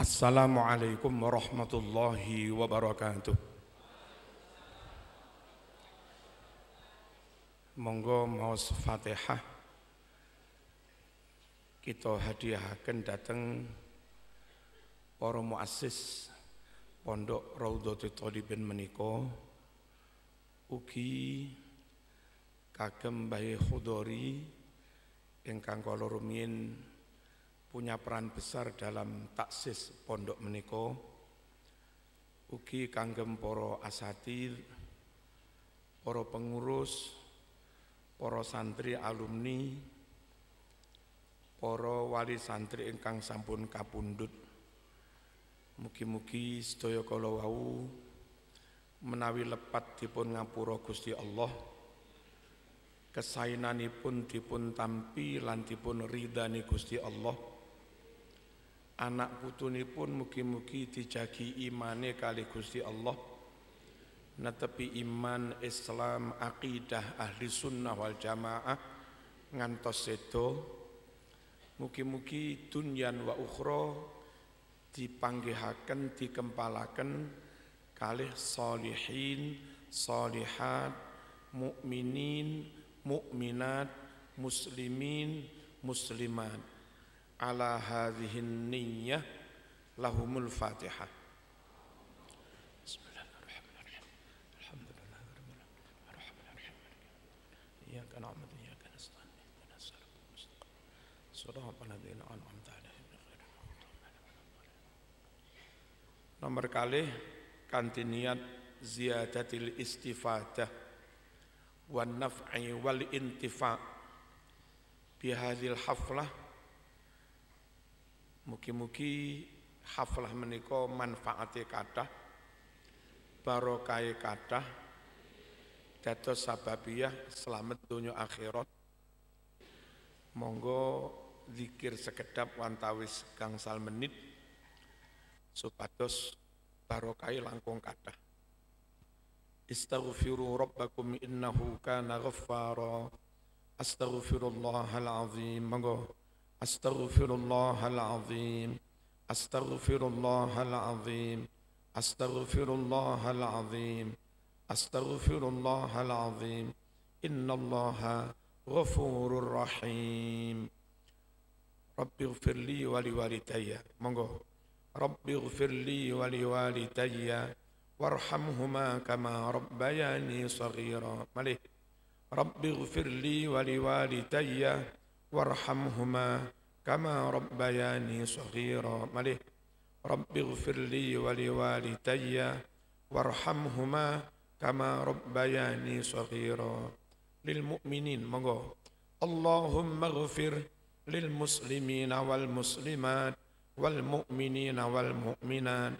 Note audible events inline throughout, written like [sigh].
Assalamualaikum warahmatullahi wabarakatuh. Monggo maos Fatihah kita hadiahkan datang para muassis Pondok Raudhatul Thalibin menika ugi kagem bayi khudori ingkang kala rumiyin punya peran besar dalam taksis pondok meniko ugi kanggem poro asatir poro pengurus poro santri alumni poro wali santri ingkang sampun kapundut, mugi-mugi sedaya kala wau menawi lepat dipun ngapura Gusti Allah kesainanipun dipun tampi lan dipun ridani Gusti Allah anak pun mugi-mugi dijagi imane kali Gusti Allah netepi iman Islam akidah ahli sunnah wal jamaah ngantos sedo mugi-mugi dunyan wa ukhra dipanggihaken dikempalaken kalih solihin solihat mukminin mukminat muslimin muslimat على هذه النية لهم الفاتحة بسم الله الرحمن الرحيم الحمد لله رب العالمين الرحمن الرحيم إياك نعبد وإياك نستعين اهدنا الصراط المستقيم صراط الذين أنعمت عليهم غير المغضوب عليهم Nomor kali kanti niat ziyadatil istifadah wan naf'i wal intifa' bihadil haflah Mugi-mugi haflah menika manfaate kathah barokahe kathah dados sababiyah selamat dunia akhirat. Monggo zikir sekedap wantawis gangsal menit supados barokai langkung kata. Istaghfiru rabbakum innahu kana ghaffara. Astaghfirullahal azim. Monggo استغفر الله العظيم استغفر الله العظيم استغفر الله العظيم استغفر الله العظيم ان الله غفور رحيم رب اغفر لي ولوالدي مونغو رب اغفر لي ولوالدي وارحمهما كما ربياني صغيرا مليه رب اغفر لي ولوالدي وارحمهما كما ربياني صغيرا مليه رب اغفر لي ولوالدي وارحمهما كما ربياني صغيرا للمؤمنين مغو اللهم اغفر للمسلمين والمسلمات والمؤمنين والمؤمنات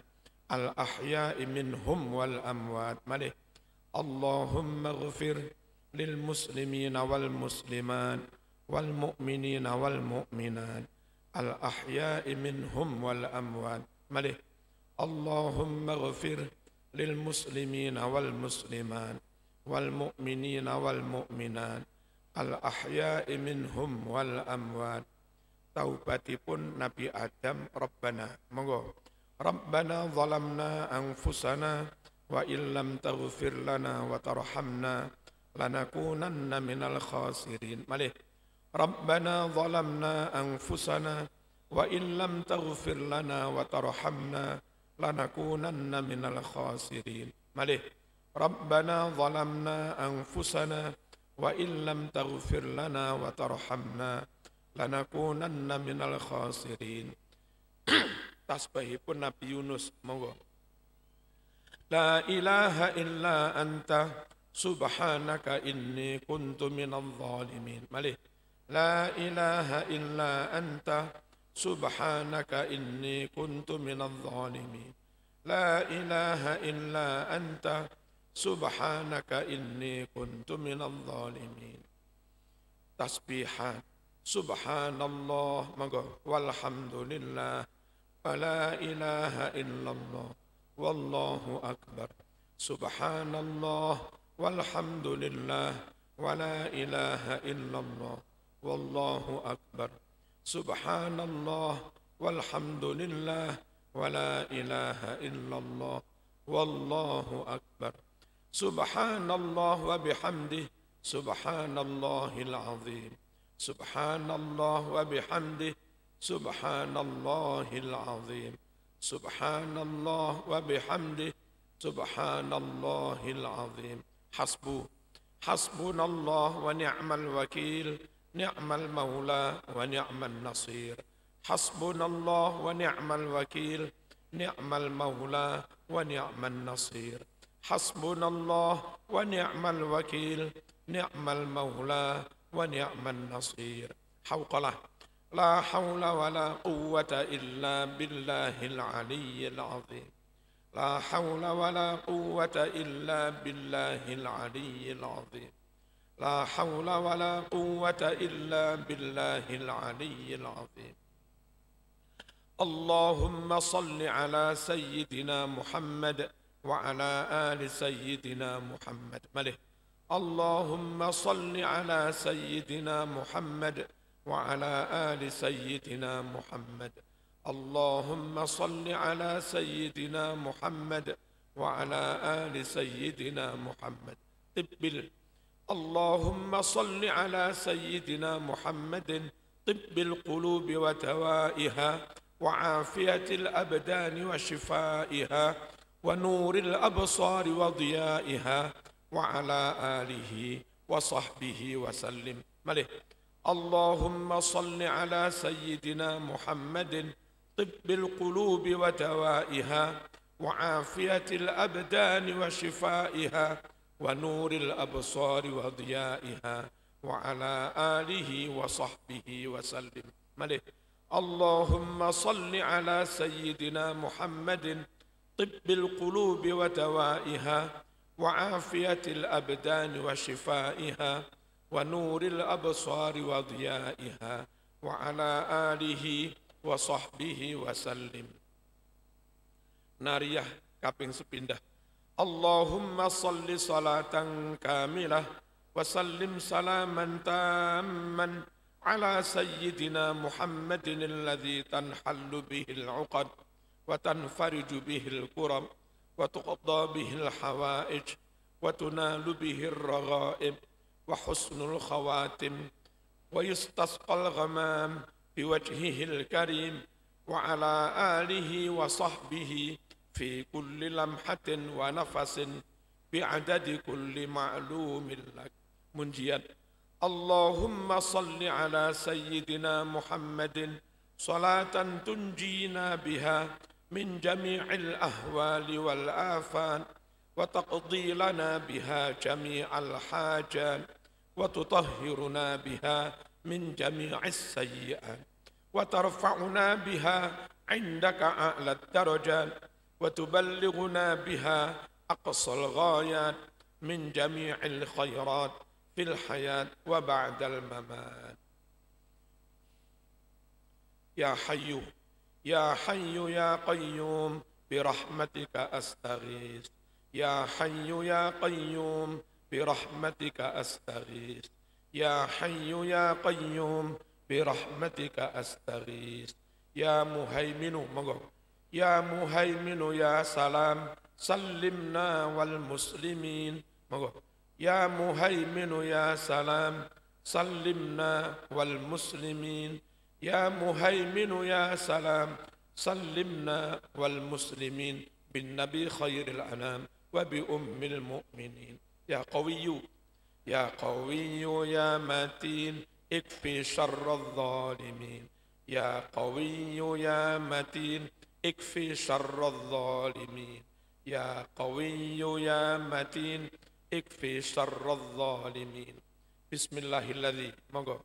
الأحياء منهم والأموات مليه اللهم اغفر للمسلمين والمسلمات wal mu'minina wal mu'minat al ahya'i minhum wal amwat malih Allahumma ghafir lil muslimina wal muslimat wal mu'minina wal mu'minat al ahya'i minhum wal amwat taubatipun Nabi Adam Rabbana monggo Rabbana zalamna anfusana wa illam taghfir lana wa tarhamna lanakunanna minal khasirin malih ربنا ظلمنا أنفسنا وإن لم تغفر لنا وترحمنا لنكونن من الخاسرين مليه ربنا ظلمنا أنفسنا وإن لم تغفر لنا وترحمنا لنكونن من الخاسرين [clears throat] تسبح نبي يونس مغو لا إله إلا أنت سبحانك إني كنت من الظالمين مليه لا إله إلا أنت سبحانك إني كنت من الظالمين لا إله إلا أنت سبحانك إني كنت من الظالمين تسبيحات سبحان الله والحمد لله ولا إله إلا الله والله أكبر سبحان الله والحمد لله ولا إله إلا الله والله أكبر سبحان الله والحمد لله ولا إله إلا الله والله أكبر سبحان الله وبحمده سبحان الله العظيم سبحان الله وبحمده سبحان الله العظيم سبحان الله وبحمده سبحان الله العظيم حسبه حسبنا الله ونعم الوكيل نعم المولى ونعم النصير حسبنا الله ونعم الوكيل نعم المولى ونعم النصير حسبنا الله ونعم الوكيل نعم المولى ونعم النصير حوقله لا حول ولا قوة إلا بالله العلي العظيم لا حول ولا قوة إلا بالله العلي العظيم لا حول ولا قوة إلا بالله العلي العظيم اللهم صل على سيدنا محمد وعلى آل سيدنا محمد مله اللهم صل على سيدنا محمد وعلى آل سيدنا محمد اللهم صل على سيدنا محمد وعلى آل سيدنا محمد طب اللهم صل على سيدنا محمد طب القلوب وتوائها وعافيه الابدان وشفائها ونور الابصار وضيائها وعلى اله وصحبه وسلم مليه اللهم صل على سيدنا محمد طب القلوب وتوائها وعافيه الابدان وشفائها ونور الأبصار وضيائها وعلى آله وصحبه وسلم ملك اللهم صل على سيدنا محمد طب القلوب ودوائها وعافية الأبدان وشفائها ونور الأبصار وضيائها وعلى آله وصحبه وسلم ناريه كابين sepindah اللهم صل صلاة كاملة وسلم سلاما تاما على سيدنا محمد الذي تنحل به العقد وتنفرج به الكرم وتقضى به الحوائج وتنال به الرغائب وحسن الخواتم ويستسقى الغمام بوجهه الكريم وعلى آله وصحبه في كل لمحة ونفس بعدد كل معلوم لك منجيا اللهم صل على سيدنا محمد صلاة تنجينا بها من جميع الأهوال والآفان وتقضي لنا بها جميع الحاجات وتطهرنا بها من جميع السيئات وترفعنا بها عندك أعلى الدرجات وتبلغنا بها أقصى الغايات من جميع الخيرات في الحياة وبعد الممات يا حي يا حي يا قيوم برحمتك أستغيث يا حي يا قيوم برحمتك أستغيث يا حي يا قيوم برحمتك أستغيث يا مهيمن مغفر يا مهيمن يا سلام سلمنا والمسلمين يا مهيمن يا سلام سلمنا والمسلمين يا مهيمن يا سلام سلمنا والمسلمين بالنبي خير الأنام وبأم المؤمنين يا قوي يا قوي يا متين اكفي شر الظالمين يا قوي يا متين اكفي شر الظالمين يا قوي يا متين اكفي شر الظالمين بسم الله الذي مغو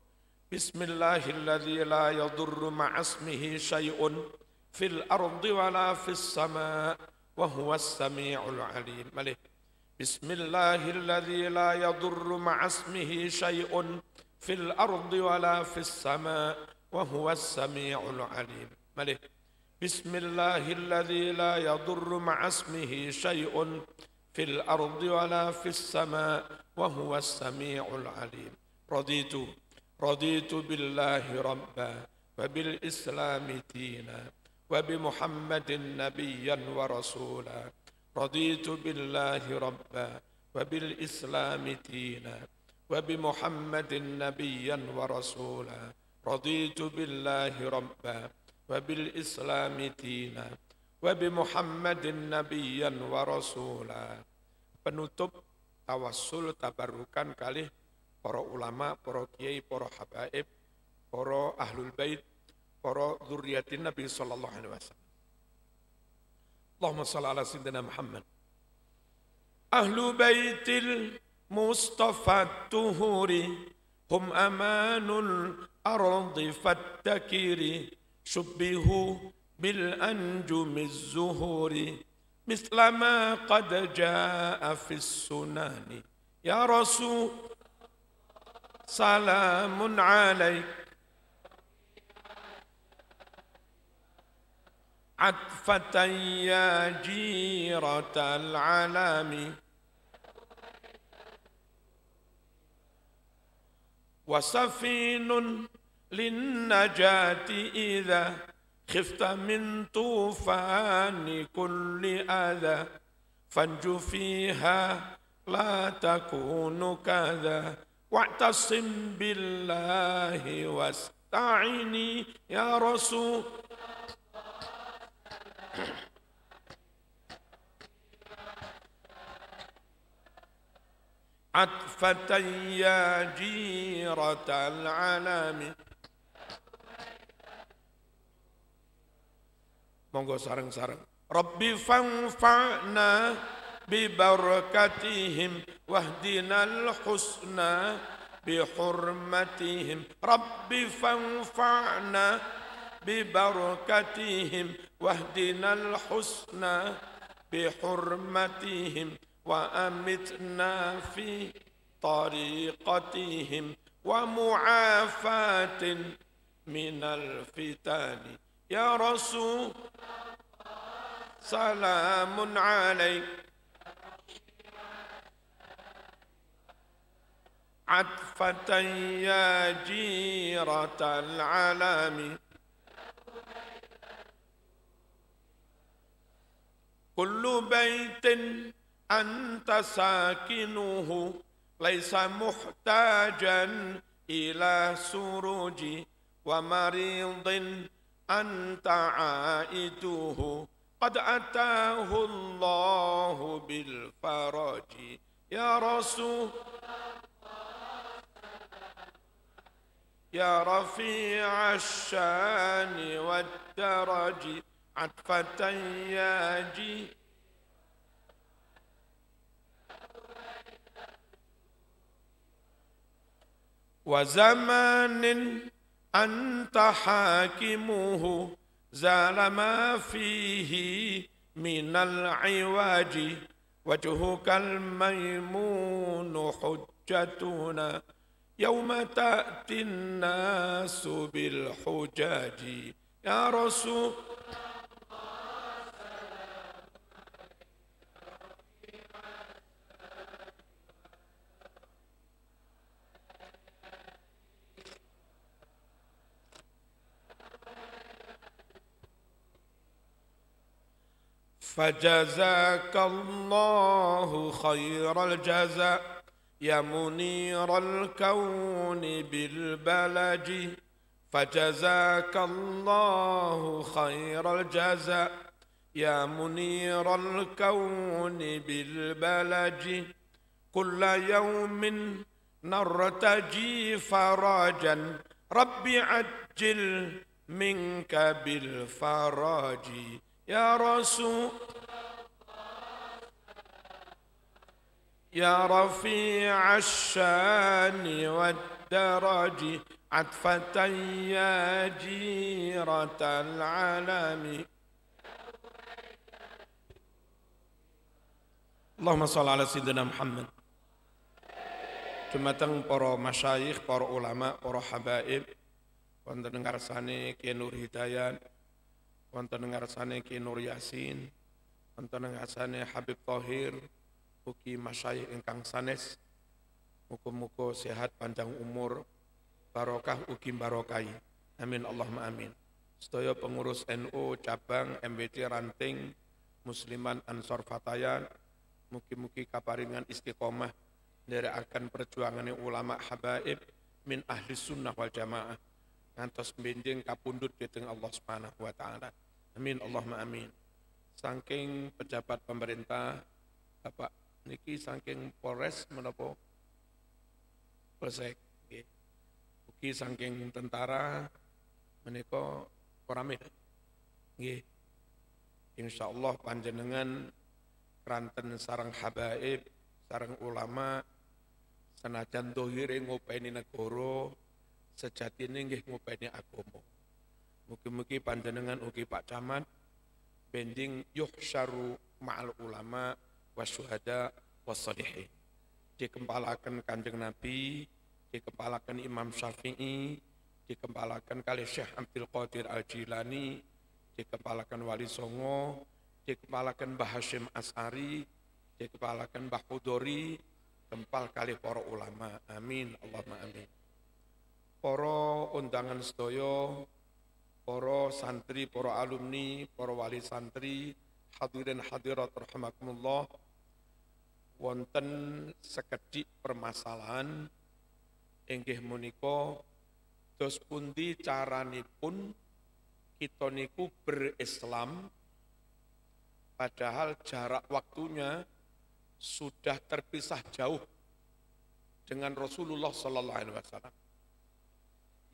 بسم الله الذي لا يضر مع اسمه شيء في الأرض ولا في السماء وهو السميع العليم ملك بسم الله الذي لا يضر مع اسمه شيء في الأرض ولا في السماء وهو السميع العليم ملك بسم الله الذي لا يضر مع اسمه شيء في الارض ولا في السماء وهو السميع العليم رضيت رضيت بالله ربا وبالاسلام دينا وبمحمد نبيا ورسولا رضيت بالله ربا وبالاسلام دينا وبمحمد نبيا ورسولا رضيت بالله ربا وبالإسلام دينا وبمحمد نبيا ورسولا penutup tawassul tabarukan kali para ulama, para kiai, para habaib, para ahlul bait, para dzurriyyatin Nabi sallallahu alaihi wasallam. Allahumma shalli ala sayyidina Muhammad. Ahlu baitil Mustafa tuhuri hum amanul ardi fattakiri شبهوا بالأنجم الزهور مثل ما قد جاء في السنن يا رسول سلام عليك عطفة يا جيرة العلم وسفين للنجاة إذا خفت من طوفان كل أذى فانج فيها لا تكون كذا واعتصم بالله واستعني يا رسول عطفة يا جيرة العالمين monggo sareng-sareng Rabbi fanfa'na bi barakatihim wahdinal husna bi hurmatihim Rabbi fanfa'na bi barakatihim wahdinal husna bi hurmatihim wa amitna fi tariqatihim wa mu'afatin minal الفتن يا رسول سلام عليك عطفة يا جيرة العالم كل بيت أنت ساكنه ليس محتاجا إلى سروج ومريض أنت عائده قد أتاه الله بالفرج يا رسول يا رفيع الشان والدرج عطفة ياجي وزمان أنت حاكمه زال ما فيه من العواج وجهك الميمون حجتنا يوم تأتي الناس بالحجاج يا رسول فجزاك الله خير الجزاء يا منير الكون بالبلج فجزاك الله خير الجزاء يا منير الكون بالبلج كل يوم نرتجي فرجا رب عجل منك بالفرج يا رسول يا رفيع الشان والدرج عطفة يا جيرة العالم اللهم صل على سيدنا محمد Dumateng para masyayikh, para ulama, para habaib, wonten sani, Ki Nur Hidayat, wonten ngarsane Ki Nur Yasin wonten ngarsane Habib Tohir, uki Masyai ingkang sanes muga-muga sehat panjang umur barokah ugi barokai amin Allahumma amin sedaya pengurus NU cabang MBT ranting musliman ansor fatayan mugi-mugi kaparingan istiqomah dari akan perjuangan ulama habaib min ahli sunnah wal jamaah ngantos benjing kapundut di Allah subhanahu wa ta'ala Amin Allahumma amin. Saking pejabat pemerintah Bapak niki saking Polres menopo Polsek niki saking tentara meniko Koramil. Insya Allah panjenengan keranten sarang habaib, sarang ulama, senajan dohire ngupaini negoro, sejati ini ngopeni agomo mungkin-mungkin pandangan ugi Pak Camat bending syaru ma'al ulama wasyuhada wassalihin. Dikempalakan kanjeng Nabi, dikempalakan Imam Syafi'i, dikempalakan kali Syekh Abdul Qadir Al-Jilani, dikempalakan Wali Songo, dikempalakan Mbah Hashim As'ari, dikempalakan Mbah Hudori, kempal kali para ulama. Amin, Allahumma amin. Para undangan sedoyo, para santri, para alumni, para wali santri, hadirin hadirat rahmatullah, wonten sekedik permasalahan inggih menika dos pundi caranipun kita niku berislam padahal jarak waktunya sudah terpisah jauh dengan Rasulullah sallallahu alaihi wasallam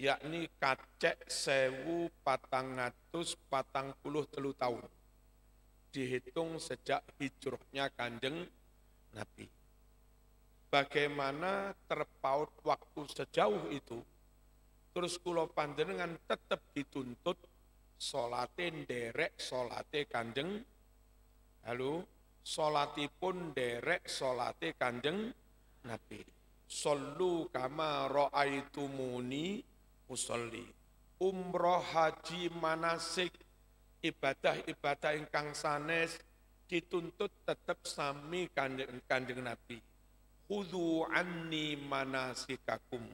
yakni kacek sewu patang atus patang puluh telu tahun. Dihitung sejak hijrahnya kanjeng Nabi. Bagaimana terpaut waktu sejauh itu, terus kulo panjenengan tetap dituntut solate derek solate kanjeng Lalu solatipun derek solate kanjeng Nabi. Sallu kama ro'aitumuni usolli. Umroh, haji, manasik, ibadah-ibadah ingkang sanes dituntut tetap sami kanjeng, kanjeng Nabi. Kudu anni manasikakum.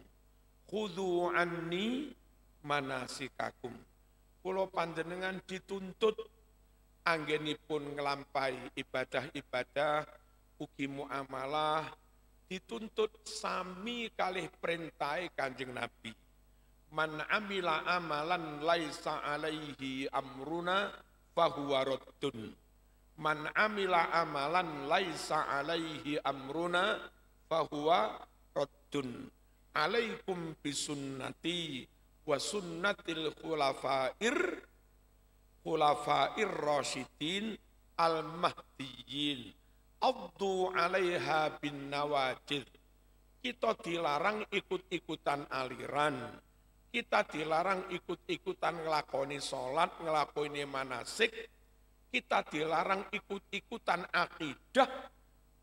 kudu anni manasikakum. Kulo panjenengan dituntut anggenipun ngelampai ibadah-ibadah ugi muamalah dituntut sami kalih perintai Kanjeng Nabi man amila amalan laisa alaihi amruna fahuwa raddun man amila amalan laisa alaihi amruna fahuwa raddun alaikum bisunnati wa sunnatil khulafair khulafair rasyidin al mahdiyin addu alaiha bin nawajid kita dilarang ikut-ikutan aliran kita dilarang ikut-ikutan ngelakoni sholat, ngelakoni manasik. Kita dilarang ikut-ikutan akidah.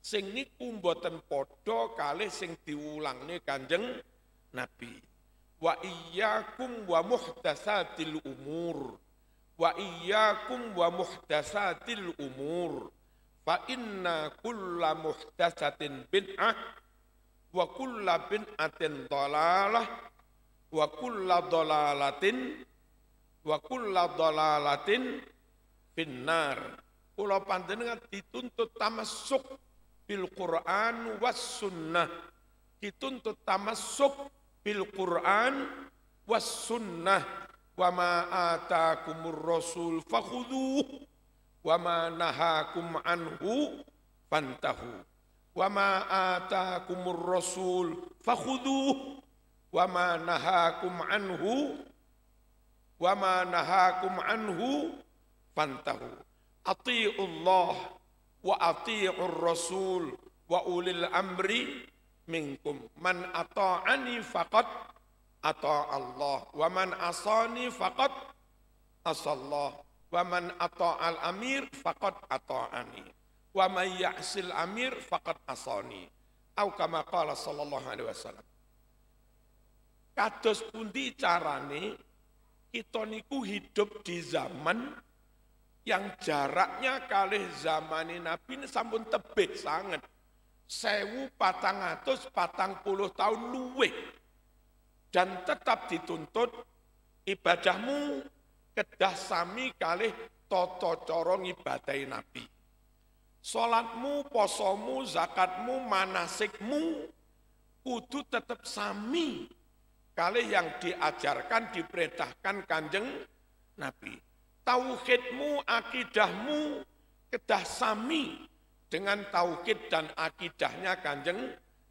Sing niku mboten podo kali sing diulang nih kanjeng Nabi. Wa iyyakum wa muhdasatil umur. Wa iyyakum wa muhdasatil umur. Fa inna kulla muhdasatin binah. wa kulla binatin dalalah wa kulla dolalatin wa kulla dolalatin finnar. Kula panjenengan dituntut tamasuk bil Quran was sunnah. Dituntut tamasuk bil Quran was sunnah. Wa ma atakumur rasul fakhudhu wa ma nahakum anhu fantahu. Wa ma atakumur rasul fakhudhu wa ma nahakum anhu wa ma nahakum anhu fantahu atiullah wa atiur rasul wa ulil amri minkum man ata'ani faqad ata Allah wa man asani faqad asallah wa man ata'al amir faqad ata'ani wa man ya'sil amir faqad asani au kama qala sallallahu alaihi wasallam Kados pundi carane kita niku hidup di zaman yang jaraknya kalih zamane Nabi ini sampun tebih sangat. Sewu patang atus patang puluh tahun luwe. dan tetap dituntut ibadahmu kedah sami kali toto corong ibadai Nabi. Salatmu, posomu, zakatmu, manasikmu kudu tetap sami kali yang diajarkan, diperintahkan kanjeng Nabi. Tauhidmu, akidahmu, kedah sami dengan tauhid dan akidahnya kanjeng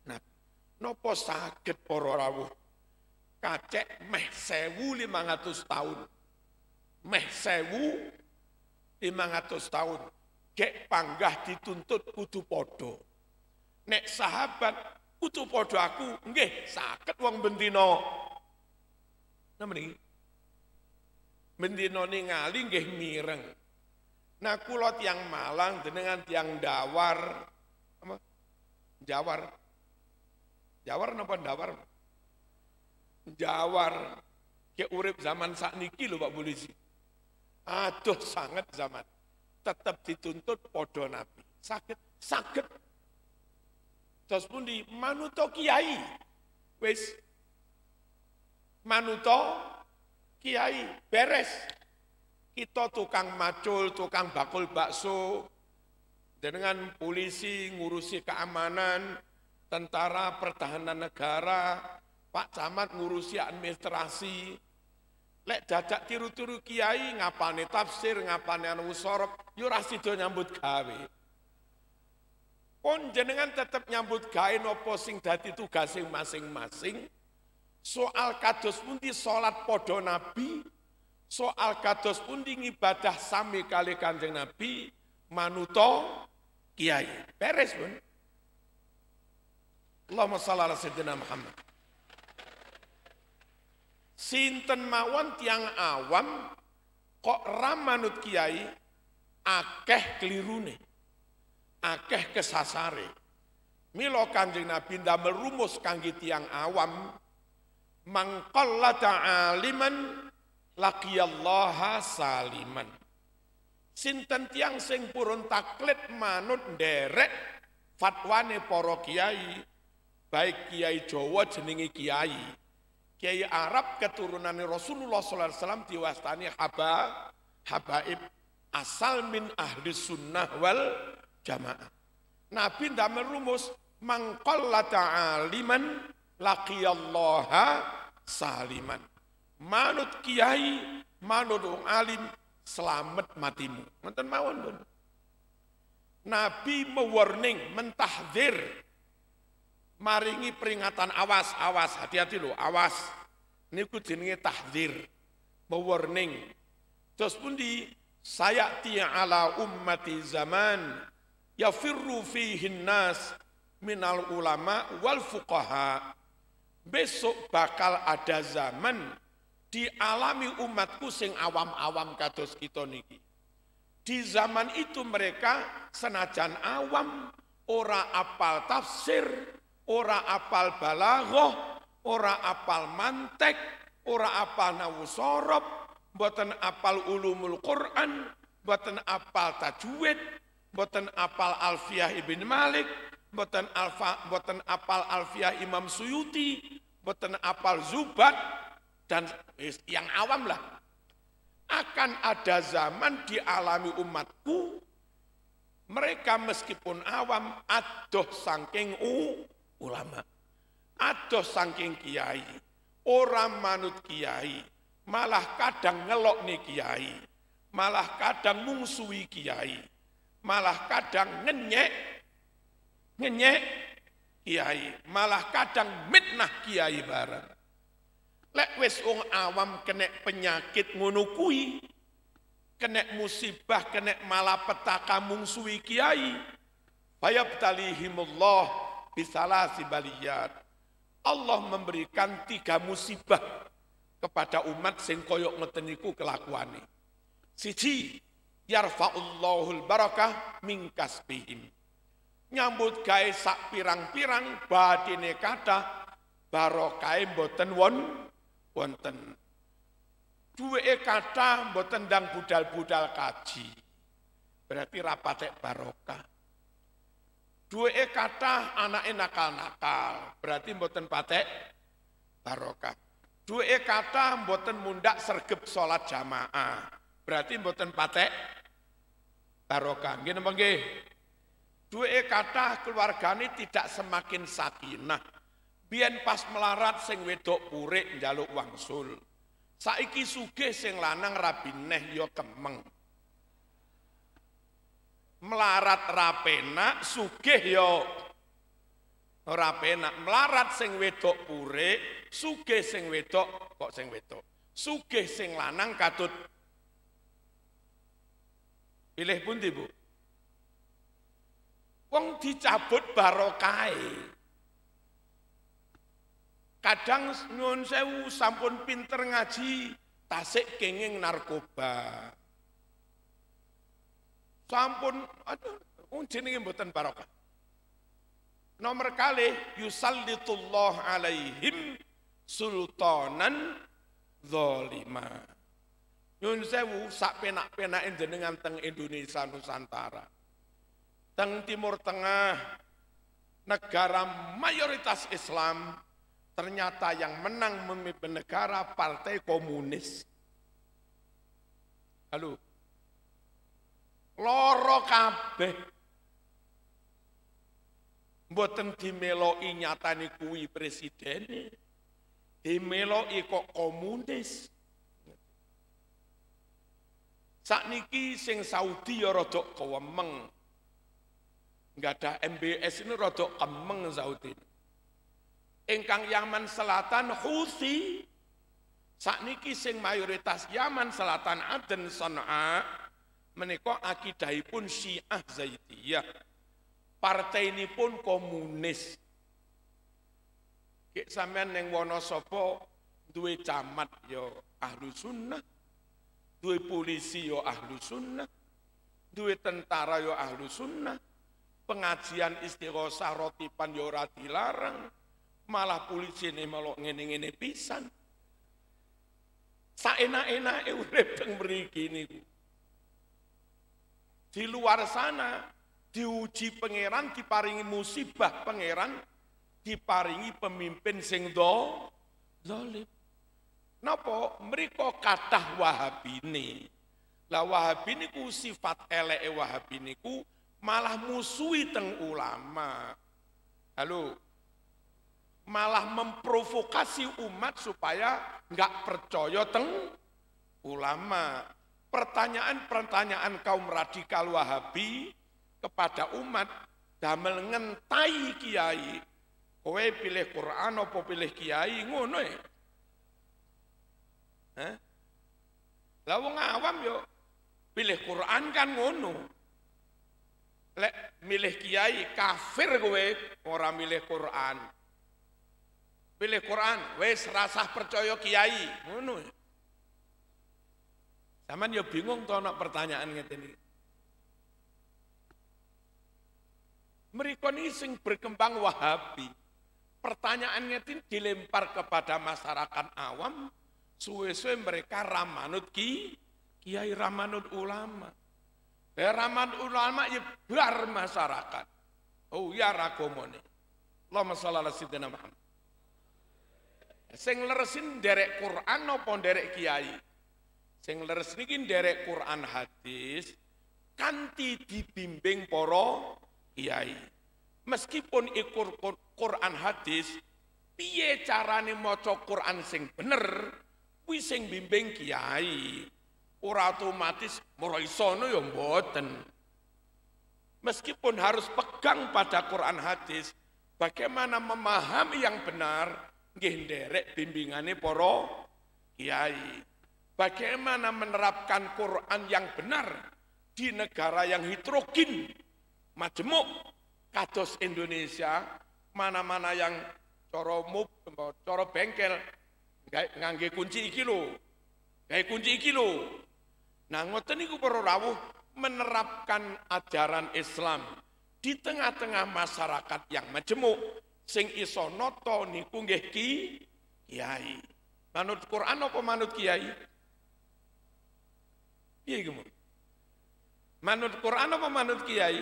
Nabi. Nopo sakit poro rawuh. Kacek meh sewu lima ratus tahun. Meh sewu lima ratus tahun. Gek panggah dituntut kudu podo. Nek sahabat kutu podo aku, nggih sakit wong Namun ini Bendino ini ngali nggih mireng. Nah kulot yang Malang dengan tiang Dawar apa? Jawar. Jawar napa Dawar? Jawar. kayak urip zaman saat niki lho Pak Polisi. Aduh sangat zaman. Tetap dituntut podo Nabi. Sakit, sakit Terus pundi manuto kiai. Wis manuto kiai beres. Kita tukang macul, tukang bakul bakso, dengan polisi ngurusi keamanan, tentara pertahanan negara, Pak Camat ngurusi administrasi. Lek jajak tiru-tiru kiai ngapane tafsir, ngapane anu sorok yo itu nyambut gawe. Pun jenengan tetap nyambut gawe nopo sing dadi tugase masing-masing. Soal kados pundi salat podo nabi, soal kados pundi ngibadah sami kali Kanjeng Nabi manuto kiai. Beres pun. Allahumma shalli ala sayyidina Muhammad. Sinten mawon tiang awam kok ramanut kiai akeh kelirune akeh kesasare. Milo kanjeng Nabi ndak merumus kangge tiang awam mangqalla ta'aliman lakiyallaha saliman. Sinten tiang sing purun taklit manut derek fatwane poro kiai baik kiai Jawa jenenge kiai kiai Arab keturunan Rasulullah sallallahu alaihi wasallam diwastani haba habaib asal min ahli sunnah wal jamaah. Nabi tidak merumus mangkolla ta'aliman Allah saliman. Manut kiai, manut wong alim, selamat matimu. mantan mawon, Bun. Nabi mewarning, mentahdir, maringi peringatan awas, awas, hati-hati lo, awas. Niku jenenge tahdir, mewarning. Terus pun di saya ala ummati zaman yafirru fihi nas minal ulama wal fuqaha. Besok bakal ada zaman dialami umatku sing awam-awam kados kita niki. Di zaman itu mereka senajan awam, ora apal tafsir, ora apal balaghah, ora apal mantek, ora apal nawusorob, buatan apal ulumul Quran, buatan apal tajwid, boten apal Alfiah Ibn Malik, boten alfa boten apal Alfiah Imam Suyuti, boten apal Zubat dan yang awam lah. Akan ada zaman dialami umatku mereka meskipun awam adoh sangking u, ulama. Adoh sangking kiai. Orang manut kiai. Malah kadang ngelok nih kiai. Malah kadang mungsuhi kiai malah kadang ngenyek, ngenyek kiai, malah kadang mitnah kiai bareng. Lek wis wong awam kena penyakit ngunukui, kena musibah, kena malapetaka mungsuhi kiai. bisalah si baliyat. Allah memberikan tiga musibah kepada umat sing koyok ngeteniku kelakuane. Siji, Yarfa'ullahul barakah bihim. Nyambut gawe sak pirang-pirang badine kata barokai e boten won wonten. Dua kata boten dang budal-budal kaji. Berarti rapatek barokah. Dua kata anak nakal-nakal. Berarti boten patek barokah. Dua kata boten mundak sergep sholat jamaah Berarti mboten patek barokah. Nggih napa nggih? Duwe kathah keluargane tidak semakin sakinah. Biyen pas melarat sing wedok purik njaluk wangsul. Saiki sugih sing lanang rabi neh ya kemeng. Melarat rapena sugih yo ya ora penak. Melarat sing wedok purik, sugih sing wedok kok sing wedok. Sugih sing lanang katut Pilih pun Bu? Wong dicabut barokai. E. Kadang nyun sewu sampun pinter ngaji, tasik kenging narkoba. Sampun aduh unjin ini buatan barokah. Nomor kali yusallitullah alaihim sultanan Zolima. Nun sewu sak penak-penakin jenengan teng Indonesia Nusantara. Teng Timur Tengah, negara mayoritas Islam, ternyata yang menang memimpin negara partai komunis. Halo. Loro kabeh. Mboten dimeloki nyatani kuwi presiden. Dimeloki kok komunis. Sakniki sing Saudi ya rodok kewemeng. Enggak ada MBS ini rodok kemeng Saudi. Engkang Yaman Selatan Houthi. Sakniki sing mayoritas Yaman Selatan Aden Sana'a menika akidahipun Syiah Zaidiyah. Partai ini pun komunis. Kek sampean ning Wonosobo duwe camat ya ahlu sunnah duwe polisi yo ya ahlu sunnah, duwe tentara yo ya ahlu sunnah, pengajian istighosah rotipan yo ya ora dilarang, malah polisi ini malu ngene-ngene pisan. Saenak-enake urip teng mriki niku. Di luar sana diuji pangeran diparingi musibah pangeran diparingi pemimpin sing do zalim. Napa mereka wahabi ini, Lah wahabi ini ku sifat wahabi ini ku malah musuhi teng ulama. Halo. Malah memprovokasi umat supaya nggak percaya teng ulama. Pertanyaan-pertanyaan kaum radikal Wahabi kepada umat damel ngentai kiai. Kowe pilih Quran apa pilih kiai ngono ya. Lah wong awam yo pilih Quran kan ngono. Lek milih kiai kafir gue ora milih Quran. Pilih Quran wes rasa percaya kiai ngono. Zaman ya. yo bingung tuh ana pertanyaan ngene iki. Mereka ini sing berkembang wahabi. pertanyaannya ini dilempar kepada masyarakat awam, Suwe-suwe mereka ramanut ki, kiai ramanut ulama. Ya ramanut ulama nyebar ya masyarakat. Oh ya ragomone Allahumma sholli ala sayyidina Muhammad. Sing leresin derek Quran napa derek kiai? Sing leres niki derek Quran hadis kanti dibimbing para kiai. Meskipun ikur Quran hadis, piye carane maca Quran sing bener, kuwi sing bimbing kiai. Ora otomatis Moroisono yang boten. Meskipun harus pegang pada Quran hadis, bagaimana memahami yang benar nggih nderek bimbingane para kiai. Bagaimana menerapkan Quran yang benar di negara yang hidrogen, majemuk, kados Indonesia, mana-mana yang coro mub, coro bengkel, Kayak ngangge kunci iki lho. Kayak kunci iki lho. Nah ngoten niku para rawuh menerapkan ajaran Islam di tengah-tengah masyarakat yang majemuk sing iso noto niku nggih ki kiai. Manut Quran apa manut kiai? Piye iki Manut Quran apa manut kiai?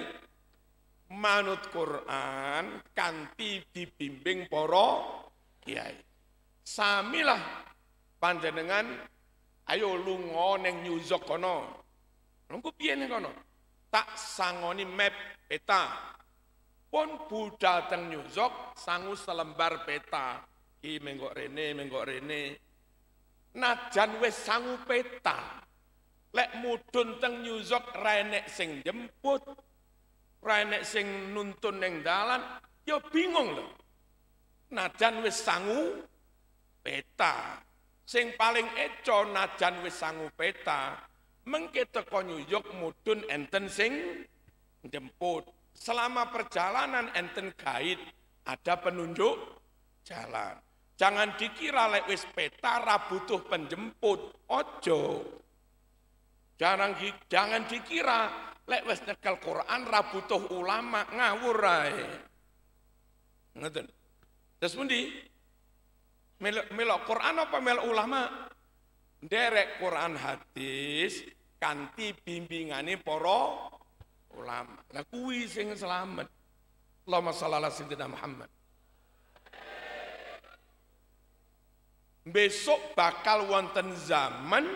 Manut Quran kanti dibimbing para kiai samilah panjenengan ayo lunga neng New York kono. Lungku piye kono? Tak sangoni map peta. Pun budal teng New York sangu selembar peta. Ki menggok rene, menggok rene. Najan wes sangu peta. Lek mudun teng New York renek sing jemput. Renek sing nuntun neng dalan, yo ya bingung lho. Najan wis sangu peta. Sing paling eco najan wis sangu peta, mengke teko New York mudun enten sing jemput. Selama perjalanan enten gait, ada penunjuk jalan. Jangan dikira lek wis peta ra butuh penjemput. Ojo. Jangan jangan dikira lek wis nyekel Quran ra ulama ngawur ae. Ngoten. Terus pundi? Melok, melok Quran apa melok ulama? Derek Quran hadis kanti bimbingane poro ulama. Lah kuwi sing selamat. Allahumma sallallahu ala Muhammad. Besok bakal wonten zaman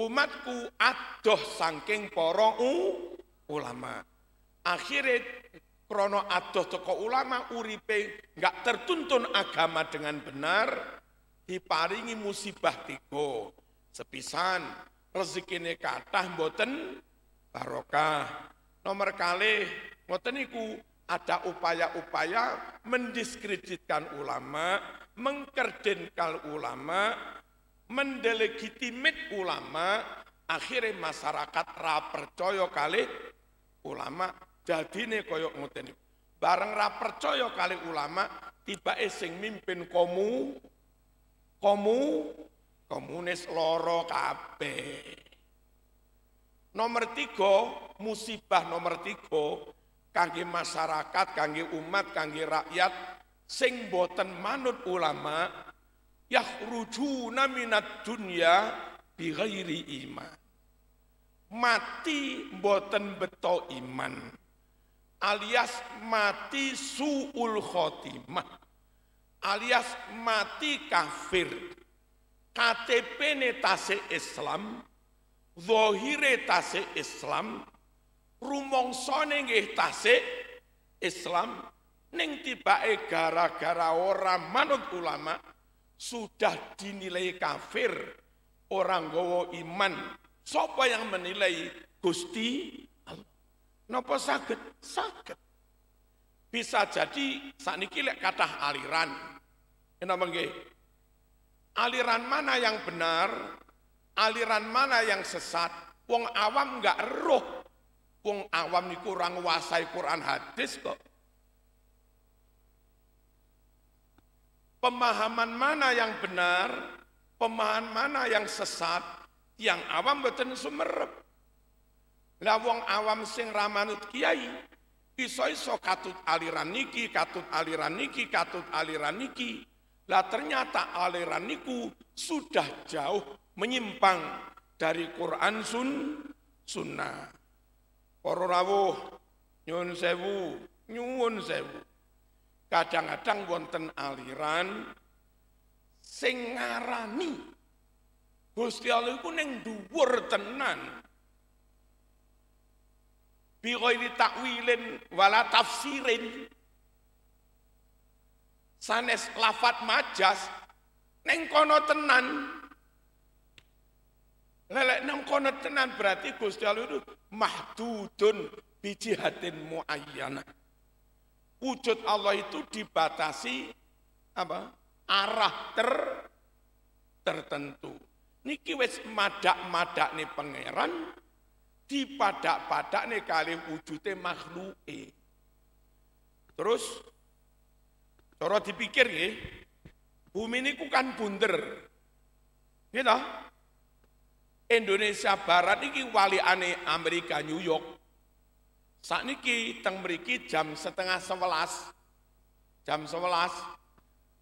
umatku adoh saking para ulama. Akhirnya krono adoh toko ulama uripe nggak tertuntun agama dengan benar diparingi musibah tigo sepisan rezekine kathah boten barokah nomor kali ngoten ada upaya-upaya mendiskreditkan ulama, mengkerdenkal ulama, mendelegitimit ulama, akhirnya masyarakat ra kali ulama Dadine koyok ngoten niku. Bareng ra percaya kali ulama, tiba sing mimpin komu komu komunis loro kabeh. Nomor tiga, musibah nomor tiga, kangge masyarakat, kangge umat, kangge rakyat, sing boten manut ulama, yahrujuna minat dunya bighairi iman. Mati boten beto iman alias mati su'ul khotimah alias mati kafir KTP netase Islam zohire tase Islam rumongsone nggih tase Islam ning tibake gara-gara ora manut ulama sudah dinilai kafir orang gowo iman sapa yang menilai Gusti Nopo sakit? Sakit. Bisa jadi ini lek kathah aliran. Kenapa nggih? Aliran mana yang benar? Aliran mana yang sesat? Wong awam enggak roh. Wong awam ini kurang wasai Quran hadis kok. Pemahaman mana yang benar? Pemahaman mana yang sesat? Yang awam betul sumerep. Lah wong awam sing ramanut kiai iso-iso katut aliran niki, katut aliran niki, katut aliran niki. Lah ternyata aliran niku sudah jauh menyimpang dari Quran sun sunnah. Para rawuh nyun sewu, nyuwun sewu. Kadang-kadang wonten aliran sing ngarani Gusti Allah iku ning dhuwur tenan bi ghairi takwilin wala tafsirin sanes lafat majas neng kono tenan lelek neng kono tenan berarti Gusti Allah itu mahdudun hatin muayyana wujud Allah itu dibatasi apa arah ter tertentu niki wis madak-madak nih pangeran dipadak-padak nih kali wujudnya makhluk, Terus, coro dipikir nih, bumi ini kan bunder. Gitu, Indonesia Barat ini wali aneh Amerika New York. Saat ini teng meriki jam setengah sebelas, jam sebelas.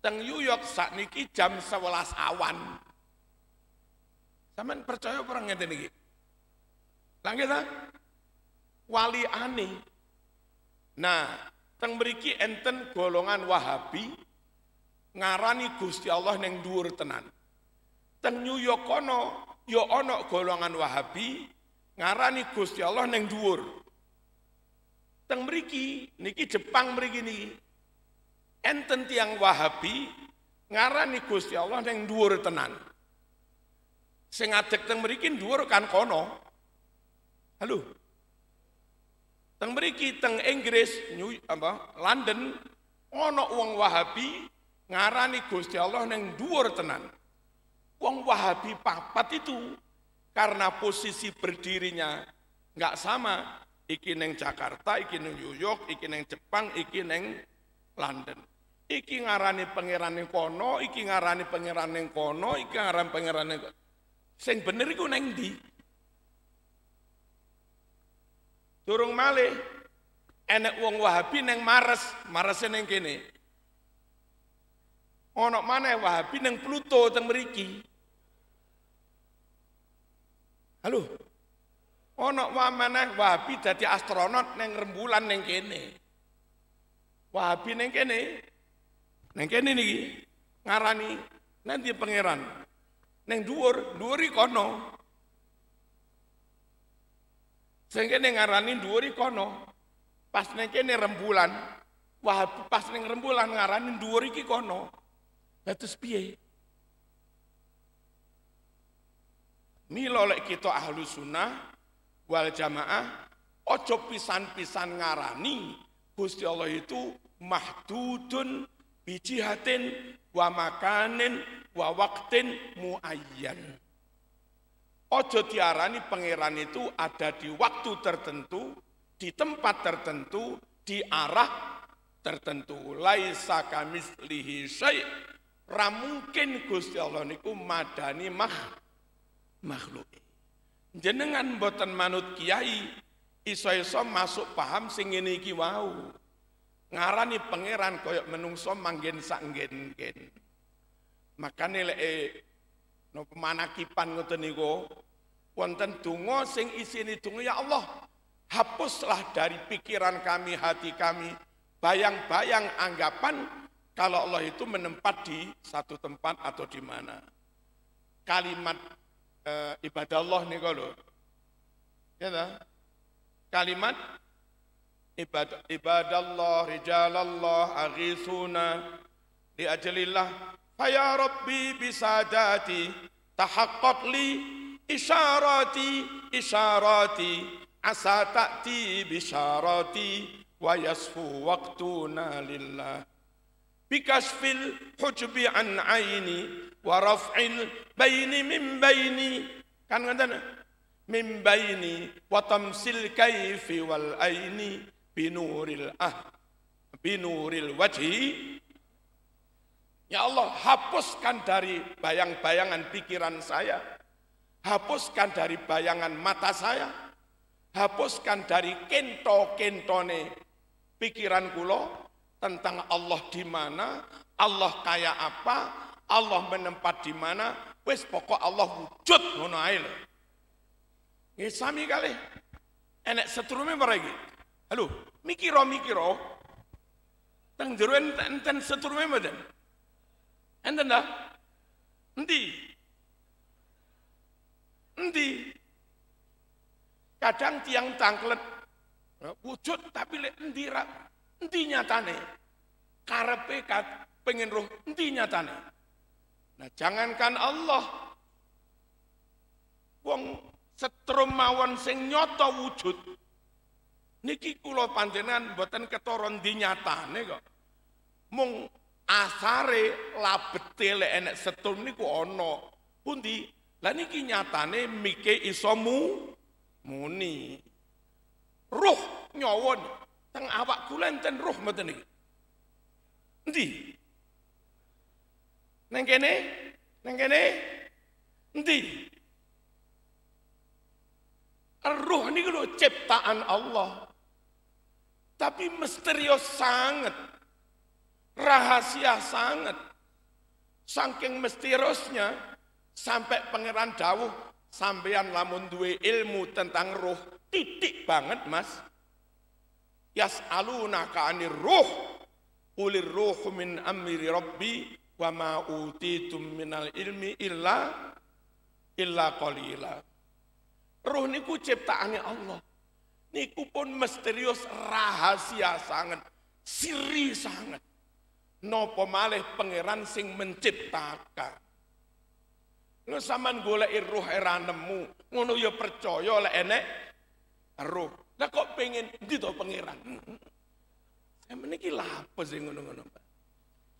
Teng New York saat niki jam sebelas awan. zaman percaya orang yang niki? Tangge ta? Wali ane. Nah, teng mriki enten golongan Wahabi ngarani Gusti Allah neng dhuwur tenan. Teng New York kono ya ana golongan Wahabi ngarani Gusti Allah neng dhuwur. Teng mriki niki Jepang mriki niki enten tiang Wahabi ngarani Gusti Allah neng dhuwur tenan. Sing ngadeg teng mriki dhuwur kan kono. Halo. Teng mriki teng Inggris, New apa London ana wong Wahabi ngarani Gusti Allah neng dhuwur tenan. Wong Wahabi papat itu karena posisi berdirinya nggak sama iki neng Jakarta, iki neng New York, iki neng Jepang, iki neng London. Iki ngarani pangeran neng kono, iki ngarani pangeran neng kono, iki ngarani pangeran kono. sing bener iku neng di Durung malih enek wong Wahabi neng Mares, maras neng kene. Onok mana Wahabi neng Pluto teng meriki. Halo. Onok mana Wahabi jadi astronot neng rembulan neng kene. Wahabi neng kene. Neng kene niki ngarani nanti pangeran. Neng duur duri kono sehingga ini ngarani duri kono. Pas ini kene rembulan, wah pas ini rembulan ngarani duri ki kono. Lah terus piye? Mila oleh kita ahlu sunnah wal jamaah ojo pisan-pisan ngarani Gusti Allah itu mahdudun bijihatin wa makanin wa waktin muayyan. Ojo diarani pangeran itu ada di waktu tertentu, di tempat tertentu, di arah tertentu. Laisa kamis lihi syai. Ramungkin Gusti Allah niku madani mah makhluk. Jenengan boten manut kiai iso-iso masuk paham sing ini iki wau. Ngarani pangeran koyok menungso manggen sak nggen-nggen. Makane lek eh, no pemanakipan ngoten niku wonten donga sing isine donga ya Allah hapuslah dari pikiran kami hati kami bayang-bayang anggapan kalau Allah itu menempat di satu tempat atau di mana kalimat e, ibadah Allah nih kalau ya dah? kalimat ibadah ibadallah rijalallah aghisuna li ajlillah فيا ربي بساداتي تحقق لي إشاراتي إشاراتي عسى تأتي بشاراتي ويصفو وقتنا لله بكشف الحجب عن عيني ورفع البين من بيني كان عندنا من بيني وطمس الكيف والأين بنور الأه بنور الوجه Ya Allah, hapuskan dari bayang-bayangan pikiran saya, hapuskan dari bayangan mata saya, hapuskan dari kento-kentone pikiran kulo tentang Allah di mana, Allah kaya apa, Allah menempat di mana, wes pokok Allah wujud ngono ae lho. Nggih sami kali. Enek setrume mriki. Halo, mikiro-mikiro teng jero enten setrume mboten. Entendah? nanti, nanti, kadang tiang tangklet ya, wujud tapi lek endi ra endi nyatane karepe pengen roh nyata nyatane nah jangankan Allah wong setrum mawon sing nyoto wujud niki kula panjenengan mboten ketoron dinyatane kok mung asare labete lek enek setrum niku ana. Pundi? Lah niki nyatane mike iso mu muni. Ruh nyawa teng awak kula enten ruh mboten niki. Endi? Nang kene? Nang kene? Endi? niku ciptaan Allah. Tapi misterius sangat. Rahasia sangat. Saking misteriusnya, sampai pangeran dawuh, sampean lamun duwe ilmu tentang roh titik banget mas. Yas'aluna ka'anir roh ulir roh min amri rabbi, wa ma utitum minal ilmi illa illa qalila. Ruh niku ciptaane Allah. Niku pun misterius rahasia sangat, siri sangat. Nopo malih pangeran sing menciptakan. Lu saman gula roh era nemu, ngono ya percaya lek enek roh. Lah kok pengen di to pangeran? Saya meniki lha apa sing ngono-ngono, Pak?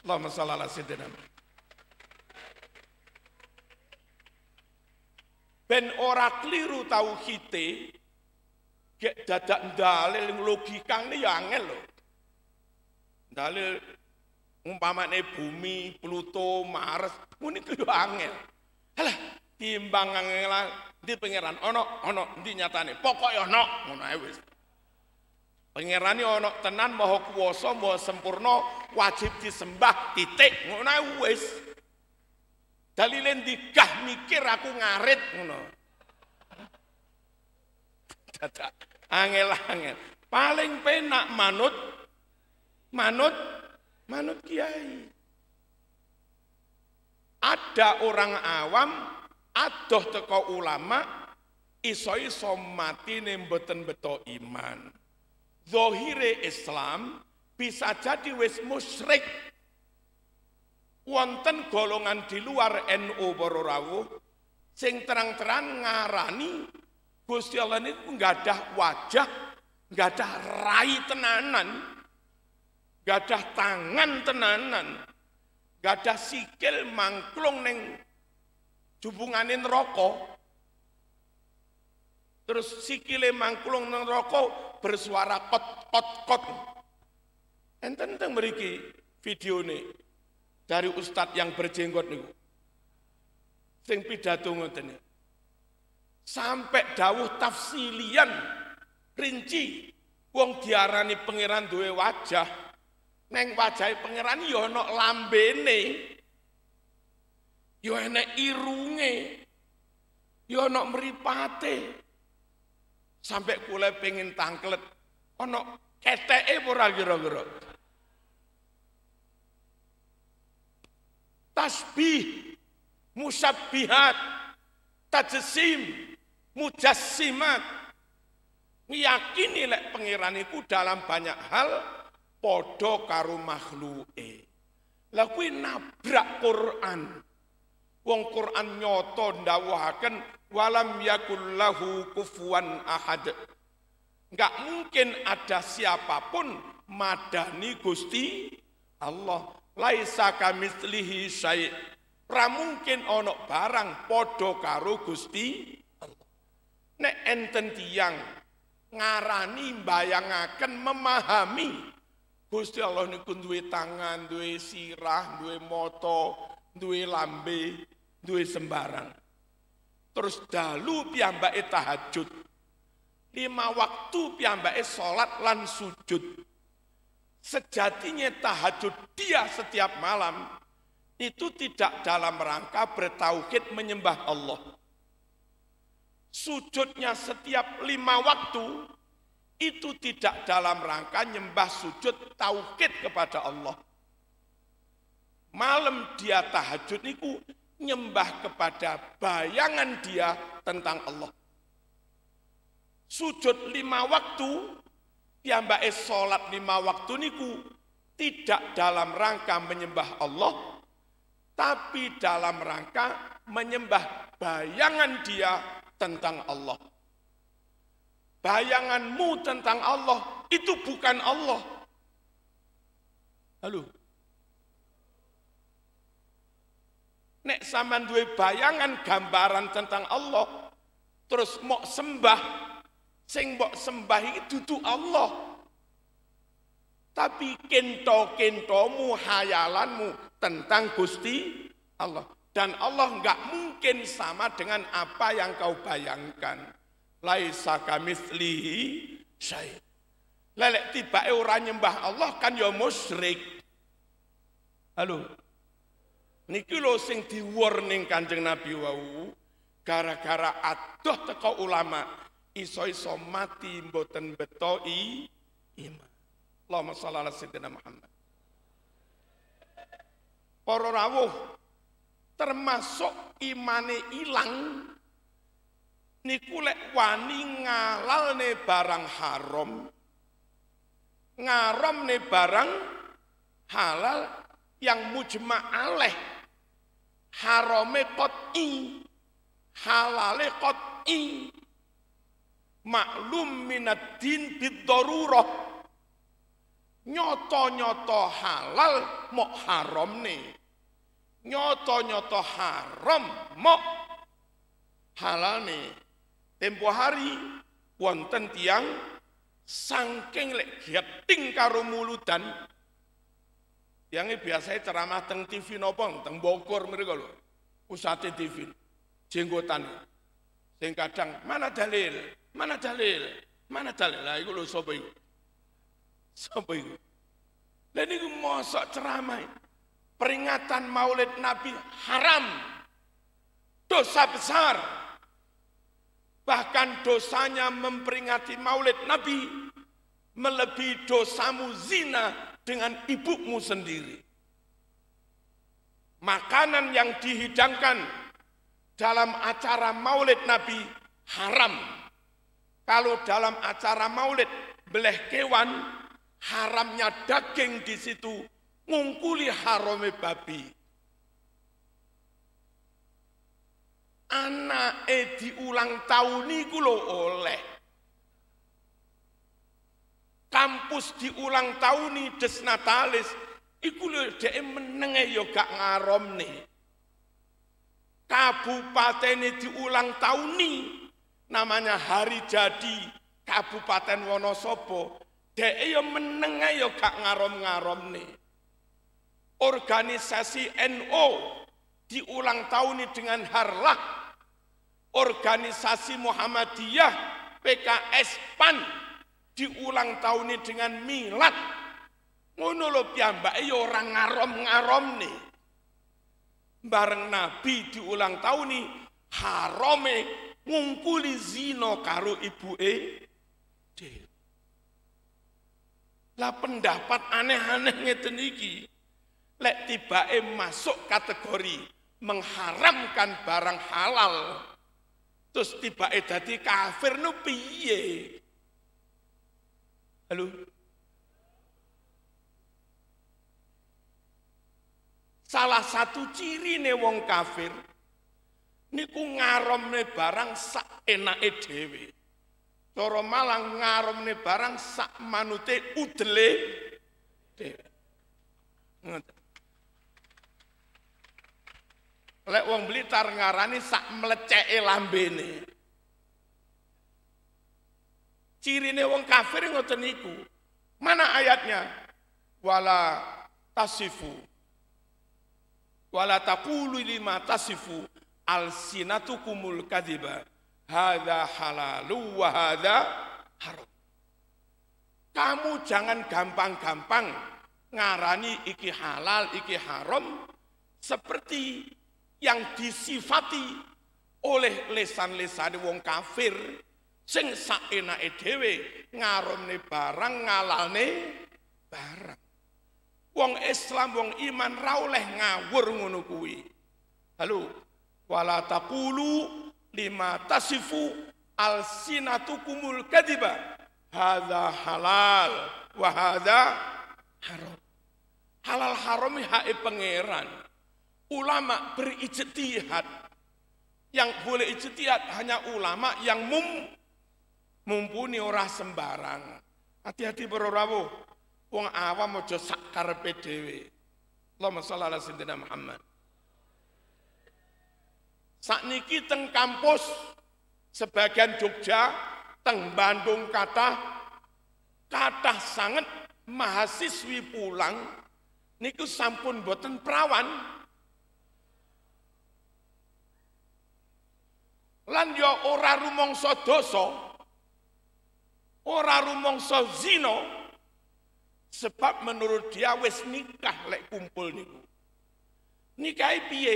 Allahumma shalli ala sayyidina Ben ora keliru kita, gek dadak dalil logikane ya angel lho. Dalil umpamane bumi pluto mars muni kuyo angel halah timbang angel di pangeran ono ono di nyatane pokoke ono ngono ae wis pangerane ono tenan maha kuwasa maha sempurna wajib disembah titik ngono ae wis dalile digah mikir aku ngarit ngono dadak angel angel paling penak manut manut manut kiai. Ada orang awam adoh teko ulama iso-iso mati beto iman. Zohire Islam bisa jadi wis musyrik. Wonten golongan di luar NU Bororawu sing terang-terang ngarani Gusti Allah niku nggak ada wajah, nggak ada rai tenanan gadah tangan tenanan, gadah sikil mangklung neng jubunganin rokok, Terus sikile mangklung neng rokok bersuara kot kot kot. Enten teng beriki video ini dari ustadz yang berjenggot nih, Sing pidato ngoten Sampai dawuh tafsilian rinci wong diarani pangeran duwe wajah Neng wajah pangeran ya Lambe, lambene. yo ya ana irunge. yo ya no meripate Sampai kule pengen tangklet kete e ora gero gero Tasbih, musabbihat, tajesim, mujassimat. Meyakini lek pangeran itu dalam banyak hal Podo karo makhluke. Lah kuwi nabrak Quran. Wong Quran nyoto ndawuhaken walam yakul lahu kufuwan ahad. Enggak mungkin ada siapapun madani Gusti Allah. Laisa kamitslihi syai'. Ora mungkin ana barang podo karo Gusti Allah. Nek enten tiyang ngarani mbayangaken memahami Gusti Allah niku duwe tangan, duwe sirah, duwe mata, duwe lambe, duwe sembarang. Terus dalu piyambake tahajud. Lima waktu piyambake salat lan sujud. Sejatinya tahajud dia setiap malam itu tidak dalam rangka bertauhid menyembah Allah. Sujudnya setiap lima waktu itu tidak dalam rangka nyembah sujud tauhid kepada Allah. Malam dia tahajud niku nyembah kepada bayangan dia tentang Allah. Sujud lima waktu, es sholat lima waktu niku tidak dalam rangka menyembah Allah, tapi dalam rangka menyembah bayangan dia tentang Allah bayanganmu tentang Allah itu bukan Allah. Halo. Nek saman duwe bayangan gambaran tentang Allah, terus mau sembah, sing mau sembah itu tuh Allah. Tapi kento-kentomu, hayalanmu tentang Gusti Allah. Dan Allah nggak mungkin sama dengan apa yang kau bayangkan laisa kamitslihi syai. Lelek tiba ora nyembah Allah kan ya musyrik. Halo. Niki lo sing diwarning Kanjeng Nabi wau gara-gara adoh teko ulama iso-iso mati mboten beto iman. Allahumma shalli ala sayyidina Muhammad. Para rawuh termasuk imane ilang niku lek wani ngalalne barang haram ngaramne barang halal yang mujma aleh harame i, halale kot i, maklum minat din bid nyoto-nyoto halal mo mok ne, nyoto-nyoto haram mo halal nih Tempo hari wonten tiang saking lek geting karo muludan tiange biasanya ceramah teng TV nopo teng Bogor mereka lho. pusat TV jenggotan sing kadang mana dalil mana dalil mana dalil lah iku lho sapa iku sapa iku lha niku mosok ceramah peringatan Maulid Nabi haram dosa besar Bahkan dosanya memperingati maulid Nabi melebihi dosamu zina dengan ibumu sendiri. Makanan yang dihidangkan dalam acara maulid Nabi haram. Kalau dalam acara maulid beleh kewan, haramnya daging di situ ngungkuli harome babi. anake diulang tahun niku lho oleh kampus diulang tahun des natalis iku lho dhek menenge ya gak ngaromne kabupatene diulang tahun namanya hari jadi Kabupaten Wonosobo dhek ya menenge ya gak ngarom ngarom nih. organisasi NO diulang tahuni dengan harlah organisasi Muhammadiyah PKS PAN diulang tahuni dengan milat ngono lo piyambake ya orang ngarom-ngarom nih bareng nabi diulang tahuni harome ngumpuli zino karo ibu e lah pendapat aneh-aneh ngeten iki lek tibake masuk kategori mengharamkan barang halal terus tiba eh di kafir nu piye halo salah satu ciri nih wong kafir niku nih barang sak enak dhewe cara malang nih barang sak manute udele dhewe Lek wong Blitar ngarani sak mleceke lambene. Cirine wong kafir ngoten niku. Mana ayatnya? Wala tasifu. Wala taqulu lima tasifu alsinatukumul kadhiba. Hadza halalu wa hadza haram. Kamu jangan gampang-gampang ngarani iki halal, iki haram seperti yang disifati oleh lesan-lesan wong kafir sing saenake dhewe ngaromne barang ngalane barang. Wong Islam wong iman ra oleh ngawur ngono kuwi. Halo, wala taqulu lima tasifu alsinatukumul kadiba. Hadza halal wa hadza haram. Halal haram hae pangeran. Ulama berijtihad. Yang boleh ijtihad hanya ulama yang mum, mumpuni ora sembarang. Hati-hati para rawuh. Wong awam aja sak karepe dhewe. Allahumma sholli ala sayyidina Muhammad. Sakniki teng kampus sebagian Jogja, teng Bandung kata kata sangat mahasiswi pulang niku sampun boten perawan lan ya ora rumangsa dosa ora rumangsa zina sebab menurut dia wis nikah lek kumpul niku nikahi piye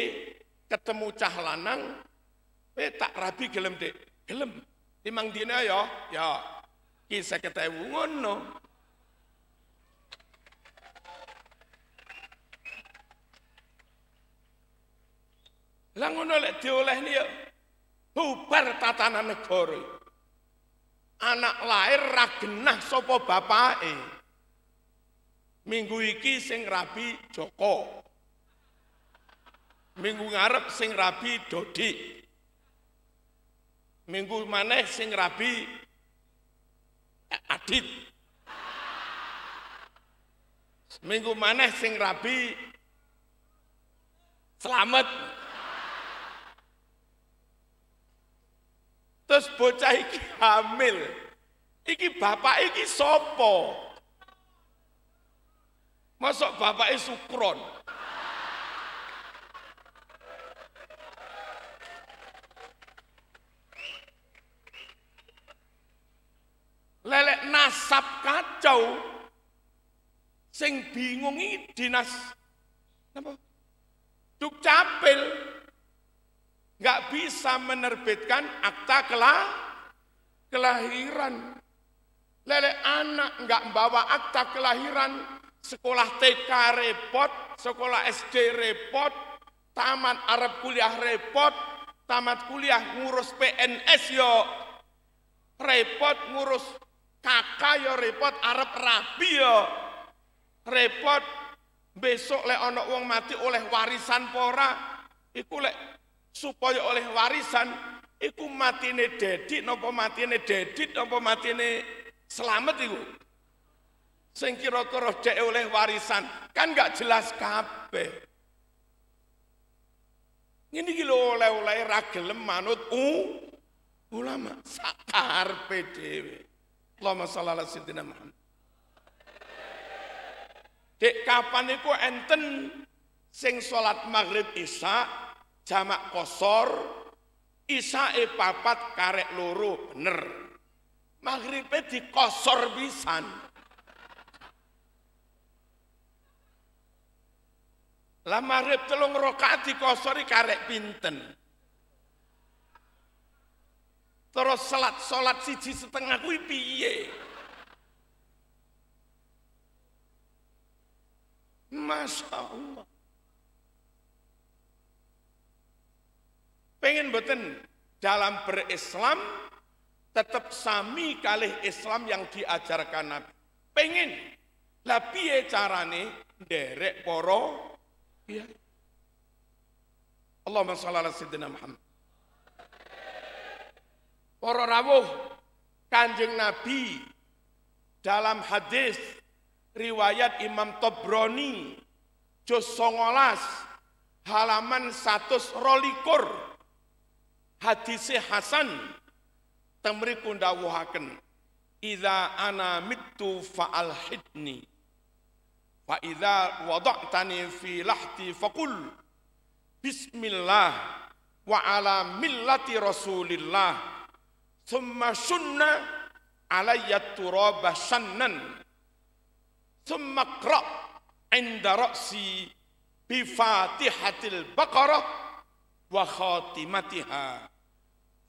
ketemu cah lanang eh tak rabi gelem dek gelem timang dina yo, ya, ya. kisah ketemu ngono lan ngono lek diolehne ya bubar tatanan negara anak lahir ra genah sapa bapake minggu iki sing rabi Joko minggu ngarep sing rabi Dodi minggu maneh sing rabi Adit minggu maneh sing rabi Selamat. Terus bocah iki hamil. Iki bapak iki sopo. Masuk bapak bapaknya e sukron. Lelek nasab kacau. Sing bingung iki dinas apa? dukcapil. capil nggak bisa menerbitkan akta kelah, kelahiran. Lele anak nggak bawa akta kelahiran, sekolah TK repot, sekolah SD repot, taman Arab kuliah repot, tamat kuliah ngurus PNS yo repot, ngurus kakak yo repot, Arab rapi yo repot, besok le ono wong mati oleh warisan pora, iku supaya oleh warisan iku matine dedit napa matine dedit napa matine selamat iku sing kira-kira oleh warisan kan gak jelas kabeh ini iki oleh-oleh ra manut u ulama sakarepe dhewe Allahumma shalli ala Muhammad Dek kapan iku enten sing salat maghrib isya jamak kosor isae papat karek loro bener maghribe dikosor bisan. lah maghrib telung di dikosori karek pinten terus salat salat siji setengah kuwi piye Masya Allah. Pengen beten dalam berislam tetap sami kali Islam yang diajarkan Nabi. Pengen. lebih piye carane derek poro ya. Allahumma shalli ala sayyidina Muhammad. poro rawuh Kanjeng Nabi dalam hadis riwayat Imam Tobroni juz 19 halaman rolikur hadise Hasan temriku dawuhaken idza ana mittu fa alhidni wa idza wada'tani fi lahti faqul bismillah wa ala millati rasulillah thumma sunna alayya turaba sannan thumma qra inda ra'si bi fatihatil baqarah wa khatimatiha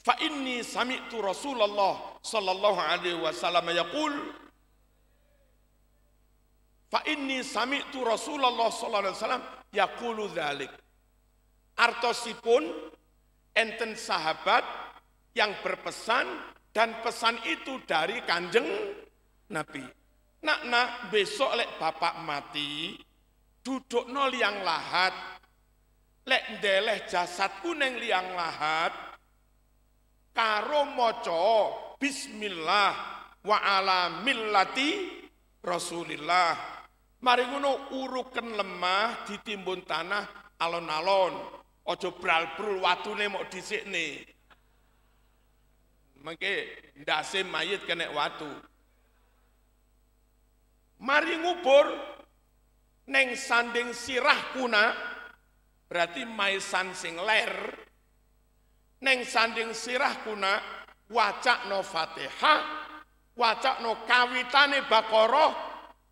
Fa inni sami'tu Rasulullah sallallahu alaihi wasallam yaqul Fa inni sami'tu Rasulullah sallallahu alaihi wasallam yaqulu dzalik. Artosipun enten sahabat yang berpesan dan pesan itu dari Kanjeng Nabi. Nak nak besok lek bapak mati duduk nol yang lahat lek ndeleh jasad kuning liang lahat karo maca bismillah wa ala millati Rasulillah. Mari ngono uruken lemah ditimbun tanah alon-alon. Ojo Aja bralbrul watune mok ne Mengke ndase mayit kena watu. Mari ngubur neng sanding sirah kuna berarti maisan sing ler Neng sanding sirah kuna wacak no fatihah, wacak no kawitane bakoroh,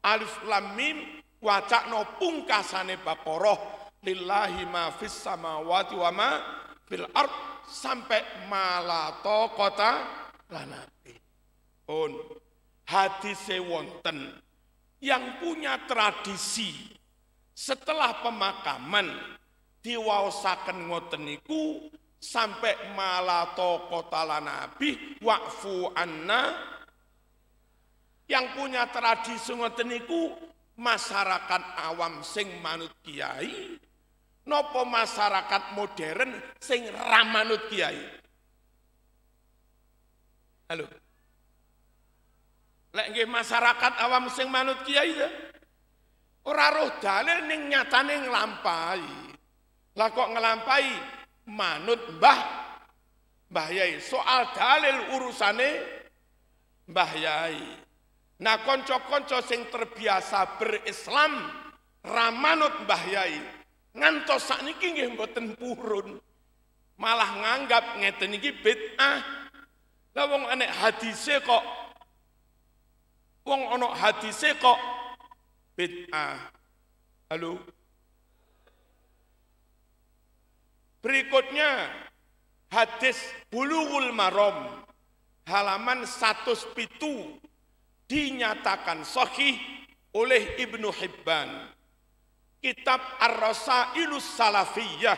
alif lam mim, wacak no pungkasane bakoroh. Lillahi ma fis samawati wa ma fil ard sampai malato kota lanati On hadise wonten yang punya tradisi setelah pemakaman diwaosaken ngoten niku sampai malato kotala nabi wakfu anna yang punya tradisi ngoten masyarakat awam sing manut kiai nopo masyarakat modern sing ramanut kiai halo lek nggih masyarakat awam sing manut kiai ya ora roh dalil ning nyatane nglampahi lah kok ngelampai manut Mbah Mbah Yai. Soal dalil urusane Mbah Yai. Nah konco-konco sing terbiasa berislam ramanut Mbah Yai. Ngantos sakniki nggih mboten purun. Malah nganggap ngeten iki bid'ah. Lah wong anek hadise kok wong ana hadise kok bid'ah. Halo. Berikutnya hadis Bulughul marom halaman 107 dinyatakan sahih oleh Ibnu Hibban. Kitab Ar-Rasailus Salafiyah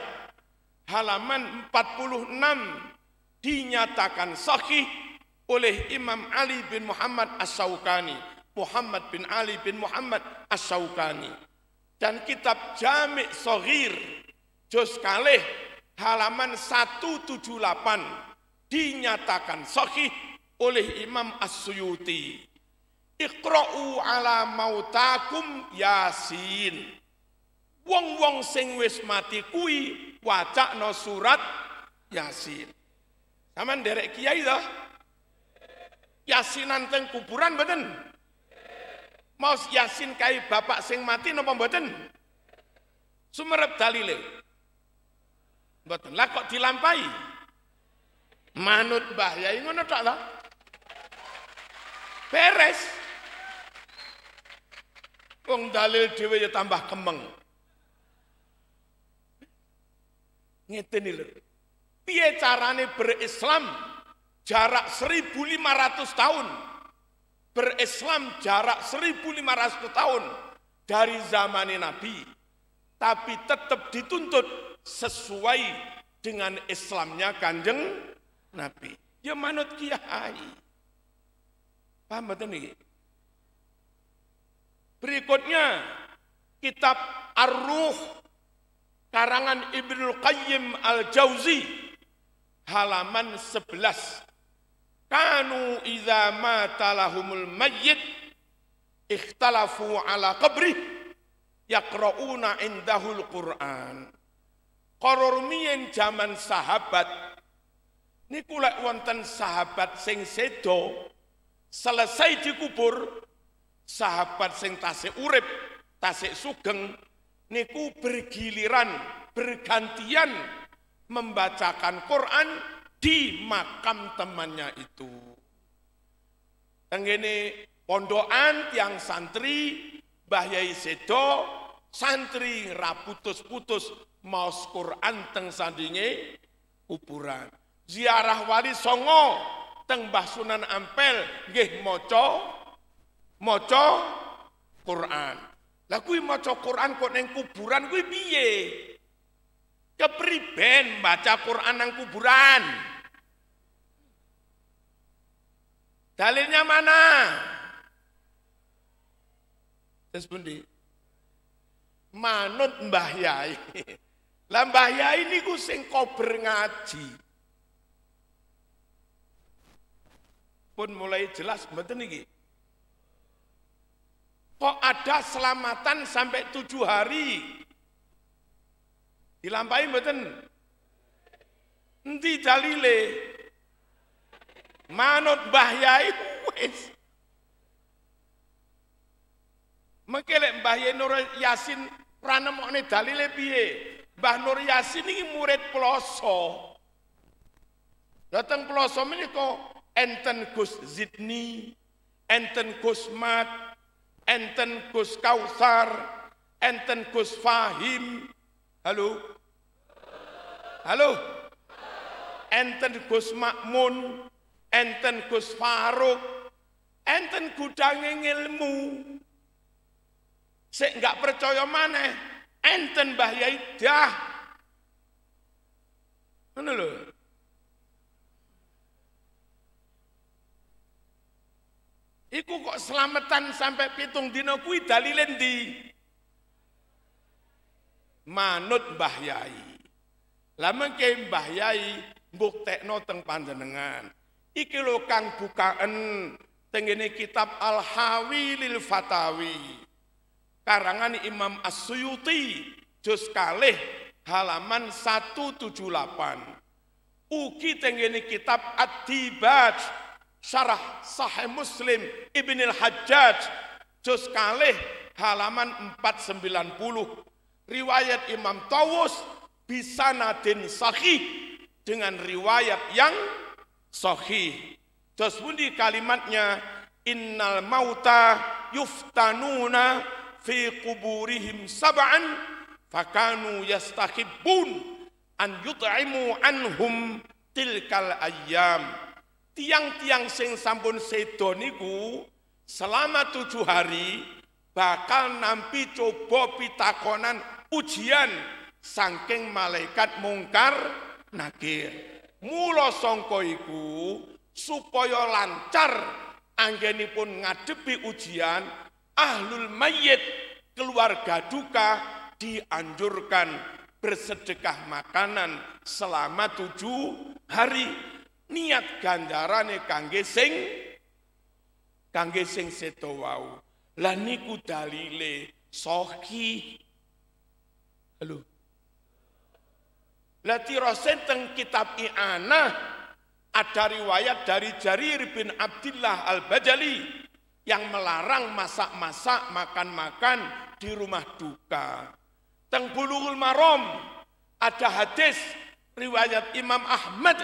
halaman 46 dinyatakan sahih oleh Imam Ali bin Muhammad As-Saukani, Muhammad bin Ali bin Muhammad As-Saukani. Dan kitab Jami' sogir Juz Kalih halaman 178 dinyatakan sahih oleh Imam As-Suyuti. Iqra'u ala mautakum Yasin. Wong-wong sing wis mati kuwi no surat Yasin. Saman derek kiai to? Yasinan teng kuburan mboten? Mau Yasin kai bapak sing mati napa mboten? Sumerep dalile. Mboten lah kok dilampahi. Manut Mbah Yai ngono tok lah. Beres. Wong dalil dhewe ya tambah kemeng. Ngeten lho. Piye carane berislam jarak 1500 tahun? Berislam jarak 1500 tahun dari zaman Nabi tapi tetap dituntut sesuai dengan Islamnya kanjeng Nabi. Ya manut kiai. Paham betul nih? Berikutnya, kitab Ar-Ruh, karangan Ibnu Qayyim Al-Jauzi, halaman 11. Kanu idza mata lahumul mayyit ikhtalafu ala qabri yaqra'una indahul Qur'an. Koror zaman sahabat niku lek wonten sahabat sing sedo selesai dikubur sahabat sing tasik urip tasik sugeng niku bergiliran bergantian membacakan Quran di makam temannya itu. Yang ini pondokan yang santri bahayai Sedo santri Raputus putus maus Quran teng sandinge kuburan. Ziarah wali songo teng bah Sunan Ampel nggih maca maca Quran. Lah kuwi maca Quran kok ning kuburan kuwi piye? Kepriben baca Quran nang kuburan? Dalilnya mana? Terus pundi? Manut Mbah Yai. [laughs] Lah Mbah Yai niku sing kober ngaji. Pun mulai jelas mboten niki. Kok ada selamatan sampai tujuh hari? Dilampahi mboten? Enti dalile? Manut Mbah Yai wis. Mengke Nur Yasin ra dalile piye? Mbah Nur Yasin ini murid peloso. Datang peloso menika enten Gus Zidni, enten Gus Mat, enten Gus Kausar, enten Gus Fahim. Halo. Halo. Enten Gus Makmun, enten Gus Faruk, enten gudangnya ilmu. Sik enggak percaya mana? enten bahayai dah. Mana lho. Iku kok selamatan sampai pitung dino kuwi dalile Manut Mbah Yai. Lah mengke Mbah Yai teng panjenengan. Iki lho kang bukaan tengene kitab Al-Hawi lil Fatawi karangan Imam As-Suyuti juz kalih halaman 178. Uki tengene kitab Ad-Dibaj Syarah Sahih Muslim Ibnil Hajjaj juz kalih halaman 490. Riwayat Imam Tawus bisa nadin sahih dengan riwayat yang sahih. Terus pun kalimatnya innal mauta yuftanuna fi quburihim sab'an fakanu yastahibbun an yut'imu anhum tilkal ayyam tiang-tiang sing sampun sedo niku selama tujuh hari bakal nampi coba pitakonan ujian saking malaikat mungkar nakir mula sangka iku supaya lancar anggenipun ngadepi ujian ahlul mayyit keluarga duka dianjurkan bersedekah makanan selama tujuh hari niat gandarane kangge sing kangge sing seto wau lah niku dalile sohi halo lah tirose teng kitab i'anah ada riwayat dari Jarir bin Abdullah al-Bajali yang melarang masak-masak, makan-makan di rumah duka. Teng bulughul marom ada hadis riwayat Imam Ahmad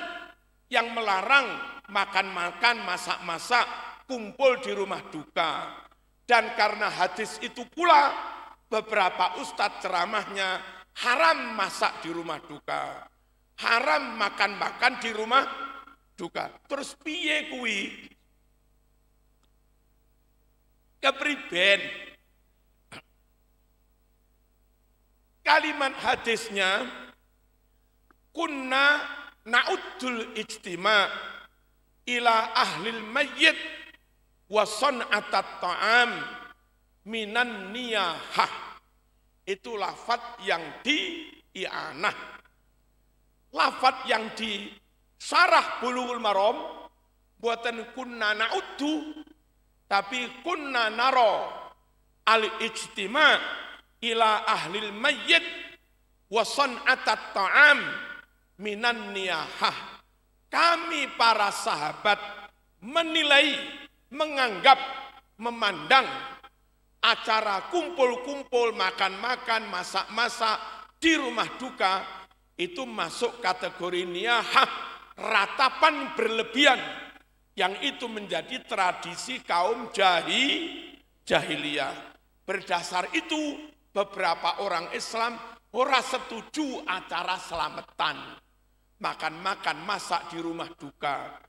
yang melarang makan-makan, masak-masak, kumpul di rumah duka. Dan karena hadis itu pula beberapa ustadz ceramahnya haram masak di rumah duka. Haram makan-makan di rumah duka. Terus piye kuwi? kepriben kalimat hadisnya kunna na'udul ijtima ila ahlil mayyit wa san'atat ta'am minan niyahah itu lafat yang di i'anah lafat yang di sarah bulughul marom buatan kunna na'udu tapi kunna naro al-ijtima ila ahli mayyit wa san'atat ta'am minan niyahah. Kami para sahabat menilai, menganggap, memandang acara kumpul-kumpul, makan-makan, masak-masak di rumah duka itu masuk kategori niyahah, ratapan berlebihan yang itu menjadi tradisi kaum jahi jahiliyah. Berdasar itu beberapa orang Islam ora setuju acara selamatan. Makan-makan masak di rumah duka.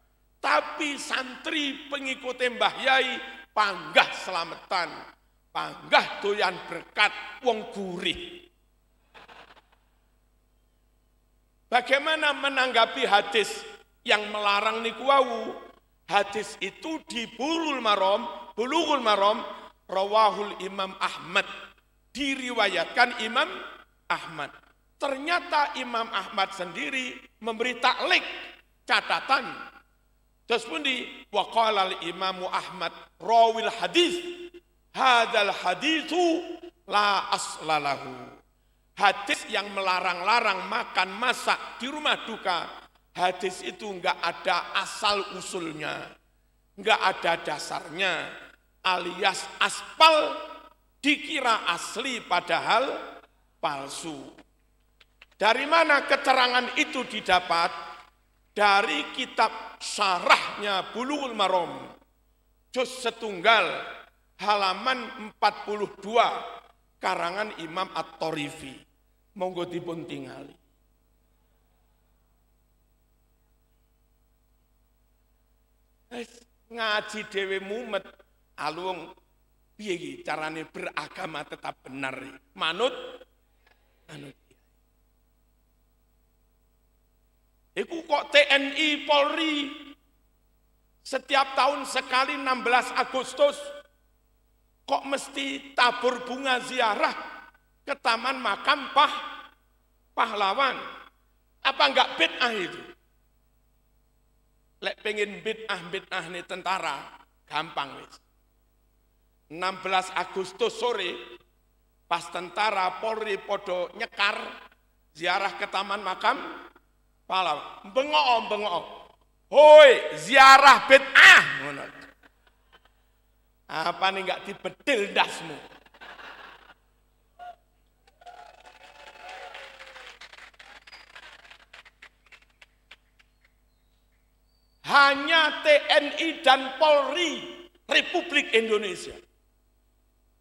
Tapi santri pengikut Mbah Yai panggah selamatan. Panggah doyan berkat wong gurih. Bagaimana menanggapi hadis yang melarang niku Hadis itu di Bulul marom, Bulughul marom, Rawahul Imam Ahmad. Diriwayatkan Imam Ahmad. Ternyata Imam Ahmad sendiri memberi taklik catatan. Terus pun di waqalal Imamu Ahmad rawil hadis hadal hadithu la aslalahu. Hadis yang melarang-larang makan masak di rumah duka Hadis itu enggak ada asal usulnya, enggak ada dasarnya, alias aspal dikira asli padahal palsu. Dari mana keterangan itu didapat? Dari kitab syarahnya Bulughul Maram, juz setunggal, halaman 42, karangan Imam At-Torifi. Monggo dipun tingali. ngaji dewe mumet alung ah, piye carane beragama tetap benar manut manut Iku kok TNI Polri setiap tahun sekali 16 Agustus kok mesti tabur bunga ziarah ke taman makam pah pahlawan apa enggak bid'ah itu Lek pengen bid'ah bid'ah nih tentara, gampang wis. 16 Agustus sore, pas tentara Polri podo nyekar ziarah ke taman makam pahlawan. Bengok, bengok. Hoi, ziarah bid'ah. Apa nih nggak dibedil dasmu? hanya TNI dan Polri Republik Indonesia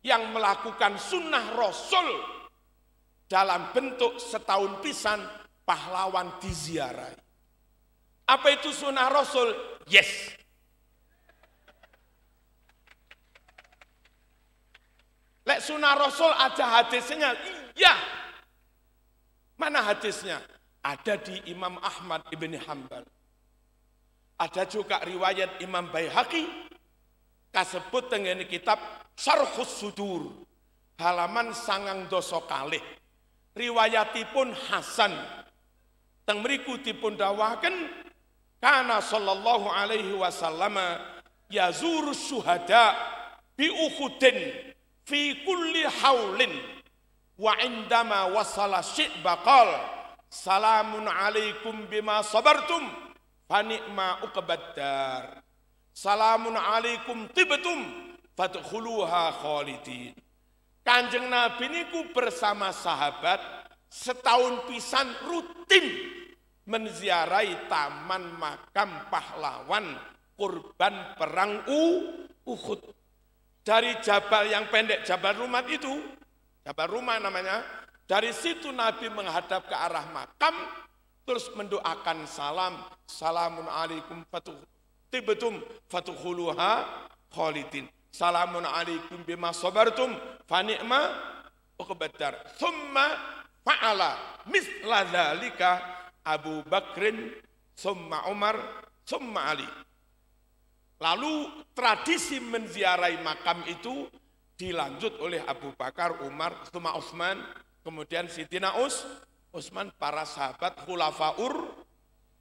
yang melakukan sunnah Rasul dalam bentuk setahun pisan pahlawan diziarai. Apa itu sunnah Rasul? Yes. Lek sunnah Rasul ada hadisnya. Iya. Mana hadisnya? Ada di Imam Ahmad ibn Hanbal. Ada juga riwayat Imam Baihaqi kasebut dengan kitab Sarhus Sudur halaman sangang doso kalih. Riwayatipun Hasan teng mriku dipun dawahkan karena sallallahu alaihi wasallam yazuru syuhada bi ukhudin fi kulli haulin wa indama wasala syi'baqal salamun alaikum bima sabartum panikma ukabadar. dar. Salamun alaikum tibetum fadkhuluha khalidin. Kanjeng Nabi niku bersama sahabat setahun pisan rutin menziarai taman makam pahlawan kurban perang U, Uhud. Dari jabal yang pendek, jabal rumah itu, jabal rumah namanya, dari situ Nabi menghadap ke arah makam, terus mendoakan salam salamun alaikum fatuh tibetum fatuhuluha politin salamun alaikum bima sabartum fa ni'ma uqbadar thumma fa'ala misla dhalika Abu Bakrin thumma Umar thumma Ali lalu tradisi menziarai makam itu dilanjut oleh Abu Bakar, Umar, thumma Utsman, kemudian Sidina Us, Utsman para sahabat khulafaur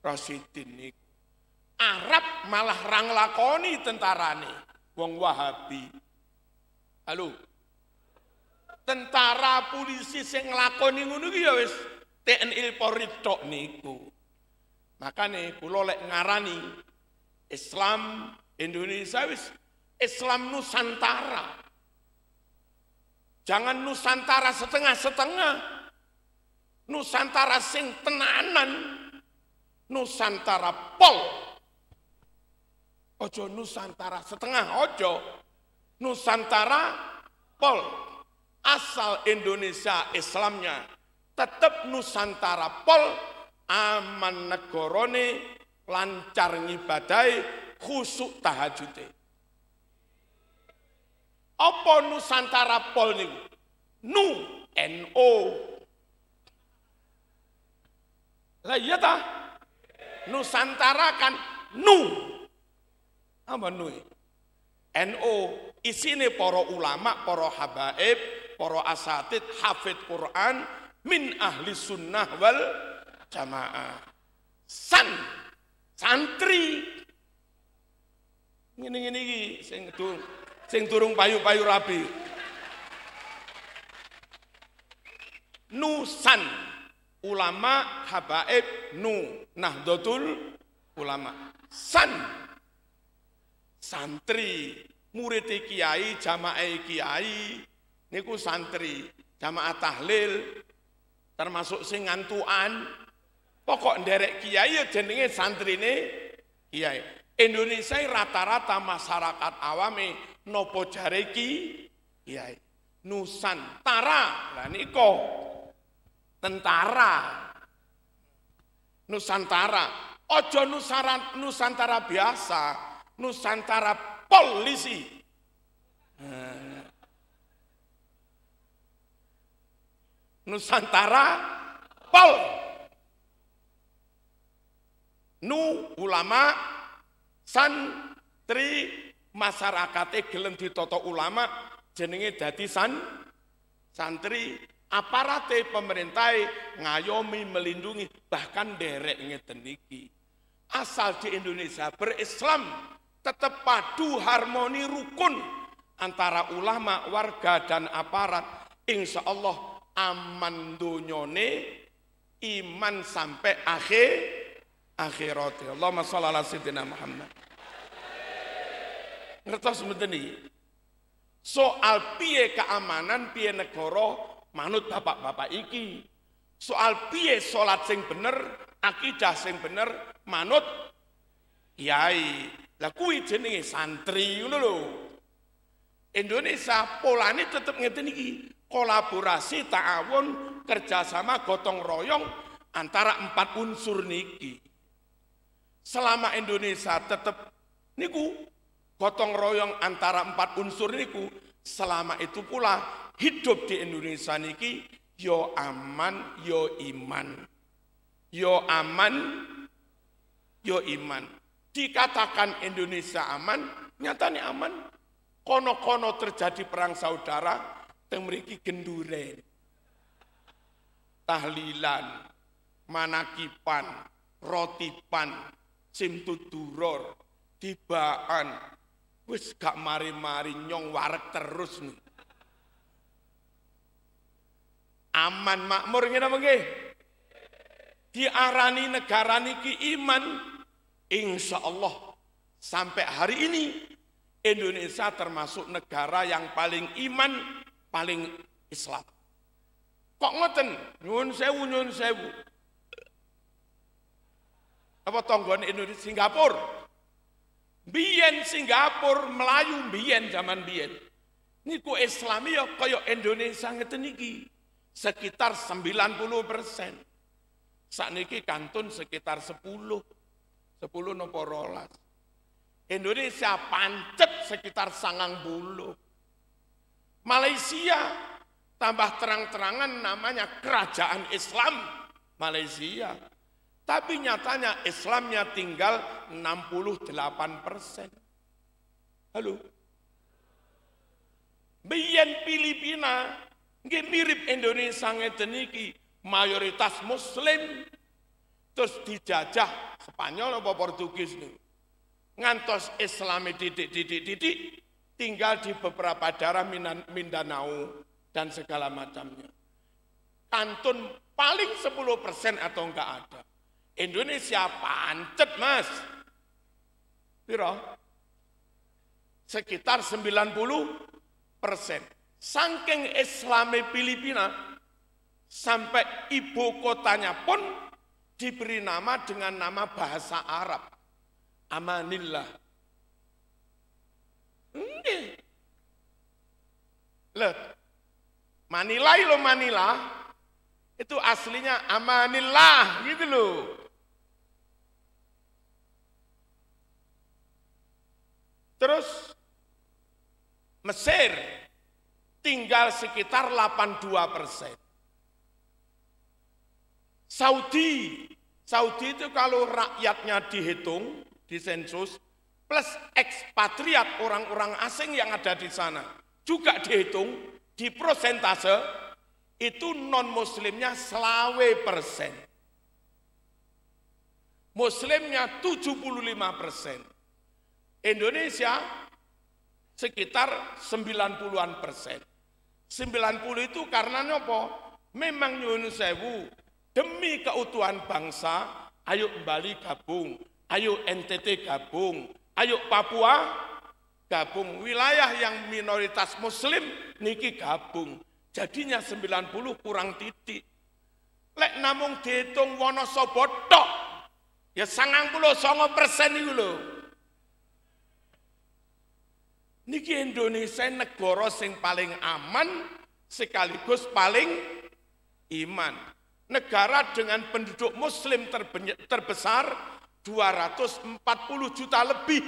rasidin Arab malah rang lakoni tentarane wong Wahabi. Halo. Tentara polisi sing nglakoni ngono ki ya wis TNI Polri tok niku. Makane kula lek ngarani Islam Indonesia wis Islam Nusantara. Jangan Nusantara setengah-setengah. Nusantara sing tenanan. Nusantara pol. Ojo Nusantara setengah, ojo. Nusantara pol. Asal Indonesia Islamnya tetap Nusantara pol aman negorone lancar ngibadai khusuk tahajute. Apa Nusantara pol nih, Nu N O lah iya ta? Nusantara kan nu. Apa nu? NO isine para ulama, para habaib, para asatid, hafid Quran min ahli sunnah wal jamaah. San santri ngene-ngene iki sing durung sing durung payu-payu rabi. Nusan ulama habaib nu nahdlatul ulama san santri murid kiai jamaah kiai niku santri jamaah tahlil termasuk sing ngantuan pokok nderek kiai ya jenenge santrine kiai Indonesia rata-rata masyarakat awame nopo jareki kiai Nusantara lah niko tentara Nusantara ojo Nusantara Nusantara biasa Nusantara polisi eh. Nusantara pol nu ulama santri masyarakat gelem ditoto ulama jenenge dadi san santri aparate pemerintah ngayomi melindungi bahkan derek ngeten asal di Indonesia berislam tetap padu harmoni rukun antara ulama warga dan aparat insya Allah aman dunyone iman sampai akhir akhirat Allahumma Allah ala sayyidina Muhammad ngertos mboten soal piye keamanan piye negara manut bapak-bapak iki. Soal piye salat sing bener, akidah sing bener, manut kiai. Lah kuwi jenenge santri ngono lho. Indonesia polane tetep ngeten iki, kolaborasi, ta'awun, kerjasama, gotong royong antara empat unsur niki. Selama Indonesia tetap niku gotong royong antara empat unsur niku, selama itu pula hidup di Indonesia niki yo aman yo iman yo aman yo iman dikatakan Indonesia aman nyatanya aman kono-kono terjadi perang saudara yang meriki genduren tahlilan manakipan rotipan simtuduror tibaan wis gak mari-mari nyong warek terus nih aman makmur ngene nggih diarani negara niki iman insya Allah sampai hari ini Indonesia termasuk negara yang paling iman paling Islam kok ngoten nyun sewu nyun sewu apa tonggon Indonesia Singapura Bien Singapura Melayu Bien zaman Bien niku Islami ya kaya Indonesia ngeten niki sekitar 90 persen. Saat ini kantun sekitar 10, 10 nopo rolas. Indonesia pancet sekitar sangang bulu. Malaysia tambah terang-terangan namanya kerajaan Islam Malaysia. Tapi nyatanya Islamnya tinggal 68 persen. Halo? Biyen Filipina Nggih mirip Indonesia ngeten iki, mayoritas muslim terus dijajah Spanyol apa Portugis nih. Ngantos Islam didik-didik-didik tinggal di beberapa daerah Mindanao dan segala macamnya. Kantun paling 10% atau enggak ada. Indonesia pancet mas. Piro? Sekitar 90 persen. Sangking Islami Filipina, sampai ibu kotanya pun diberi nama dengan nama bahasa Arab. Amanillah. Ini. Loh, Manila lo Manila, itu aslinya amanillah gitu loh. Terus Mesir tinggal sekitar 82 persen. Saudi, Saudi itu kalau rakyatnya dihitung di sensus, plus ekspatriat orang-orang asing yang ada di sana juga dihitung di prosentase itu non muslimnya selawe persen. Muslimnya 75 persen. Indonesia sekitar 90-an persen. 90 itu karena nopo? Memang nyun sewu. Demi keutuhan bangsa, ayo Bali gabung, ayo NTT gabung, ayo Papua gabung. Wilayah yang minoritas muslim niki gabung. Jadinya 90 kurang titik. Lek namung dihitung Wonosobo tok, ya sangang puluh songo persen itu loh. Niki Indonesia negara sing paling aman sekaligus paling iman. Negara dengan penduduk muslim terbesar 240 juta lebih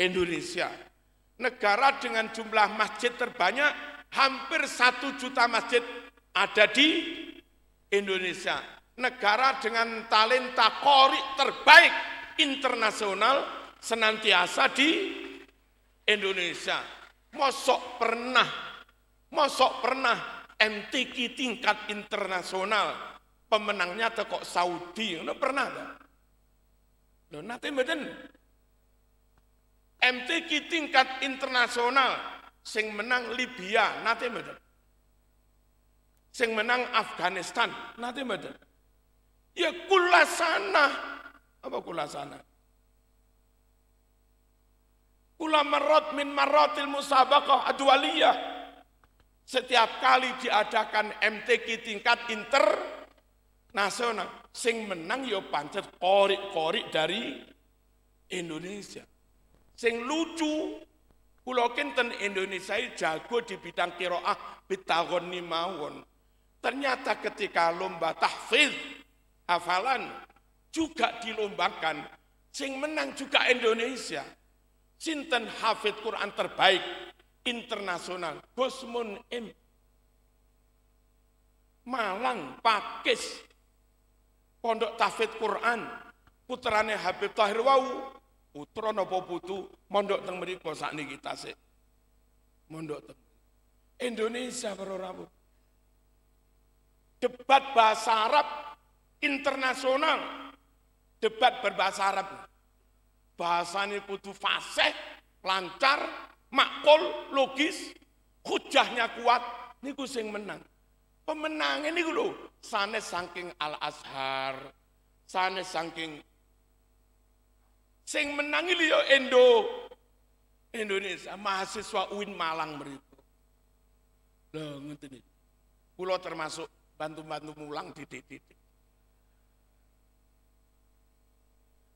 Indonesia. Negara dengan jumlah masjid terbanyak hampir 1 juta masjid ada di Indonesia. Negara dengan talenta kori terbaik internasional senantiasa di Indonesia. Mosok pernah, mosok pernah MTQ tingkat internasional pemenangnya tekok Saudi, lo pernah enggak? Lo nanti beden. MTQ tingkat internasional sing menang Libya, nanti beden. Sing menang Afghanistan, nanti beden. Ya kulasana, apa kulasana? Kula marot min marotil sabakoh adwaliyah. Setiap kali diadakan MTQ tingkat inter nasional, sing menang yo ya pancet korik-korik dari Indonesia. Sing lucu, kula kinten Indonesia jago di bidang kiroah bitagon mawon. Ternyata ketika lomba tahfiz hafalan juga dilombakan, sing menang juga Indonesia. Sinten hafid Quran terbaik internasional Gus M. Malang, Pakis, Pondok Tafid Quran, putrane Habib Tahir Wau, putra nopo putu mondok teng mriku kita sih. Mondok teng Indonesia rabu. Debat bahasa Arab internasional, debat berbahasa Arab bahasanya kudu fasih, lancar, makul, logis, hujahnya kuat, niku sing menang. Pemenang ini lho, sana saking Al Azhar, sana saking sing menangi liyo ya Indo Indonesia mahasiswa UIN Malang mereka. Lho ngeten iki. Kula termasuk bantu-bantu mulang titik-titik.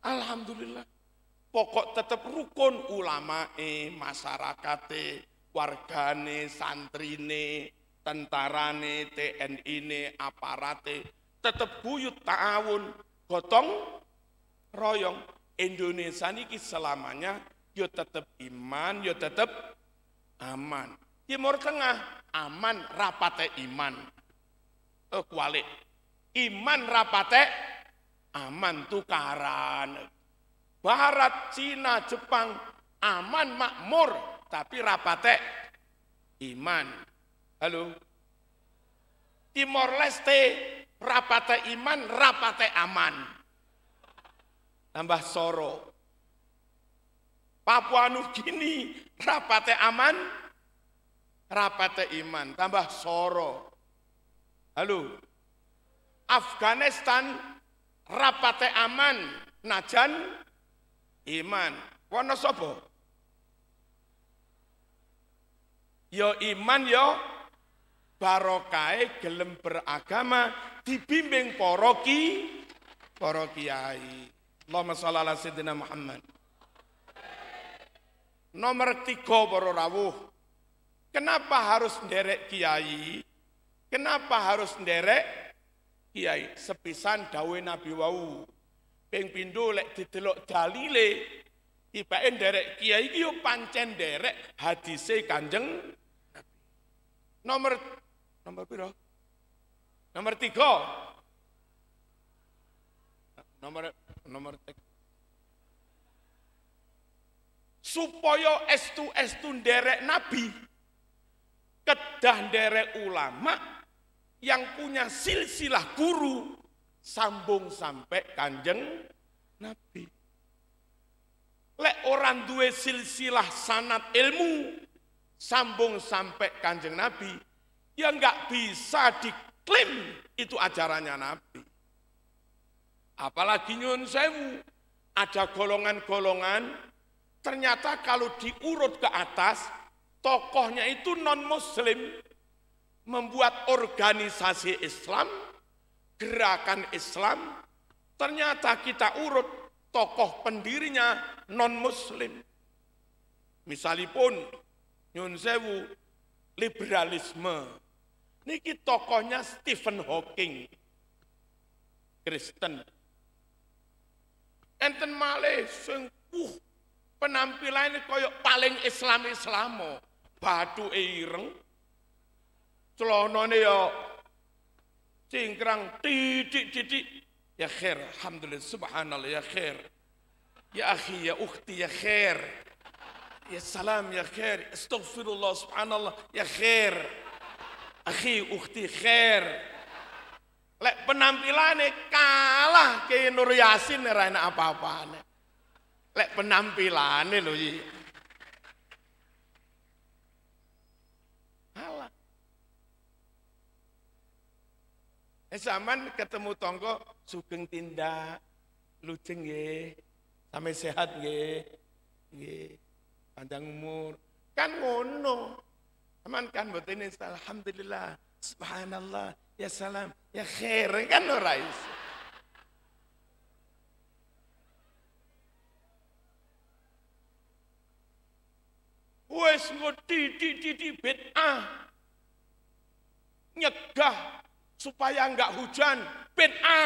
Alhamdulillah pokok tetap rukun ulama e masyarakate wargane santrine tentarane TNI ne aparate tetap buyut tahun gotong royong Indonesia niki selamanya yo ya tetap iman yo ya tetap aman Timur Tengah aman rapate iman eh kualik iman rapate aman tukaran Barat, Cina, Jepang aman, makmur, tapi rapatek iman. Halo. Timor Leste rapate iman, rapate aman. Tambah soro. Papua Nugini rapate aman, rapate iman, tambah soro. Halo. Afghanistan rapate aman, najan Iman. Wonosobo. Yo ya iman yo ya. barokai e gelem beragama dibimbing poroki porokiai. Allahumma sholli ala sayyidina Muhammad. Nomor tiga para rawuh. Kenapa harus nderek kiai? Kenapa harus nderek kiai? Sepisan dawe Nabi wau ping pindho lek didelok dalile tibake nderek kiai iki yo pancen nderek hadise Kanjeng Nomor nomor piro? Nomor tiga. Nomor nomor tiga. Supaya estu estu nderek nabi, kedah nderek ulama yang punya silsilah guru sambung sampai kanjeng Nabi. le orang dua silsilah sanat ilmu, sambung sampai kanjeng Nabi, yang nggak bisa diklaim itu ajarannya Nabi. Apalagi nyun sewu, ada golongan-golongan, ternyata kalau diurut ke atas, tokohnya itu non-muslim, membuat organisasi Islam, gerakan Islam, ternyata kita urut tokoh pendirinya non-muslim. Misalipun Nyun Sewu, liberalisme. Niki tokohnya Stephen Hawking, Kristen. Enten malih sungguh uh, penampilannya koyok paling Islam-Islamo, batu ireng, celonane ya cingkrang titik-titik ya khair alhamdulillah subhanallah ya khair ya akhi ya ukhti ya khair ya salam ya khair astaghfirullah subhanallah ya khair akhi ukhti khair lek penampilane kalah ke Nur Yasin ora enak apa-apane lek penampilane lho iki Eh zaman ketemu tonggo sugeng tindak luceng ye, sampai sehat ye, ye panjang umur. Kan ngono. Aman kan ini, alhamdulillah, subhanallah, ya salam, ya khair kan ora iso. Wes ngoti titi bid'ah. Nyegah supaya enggak hujan a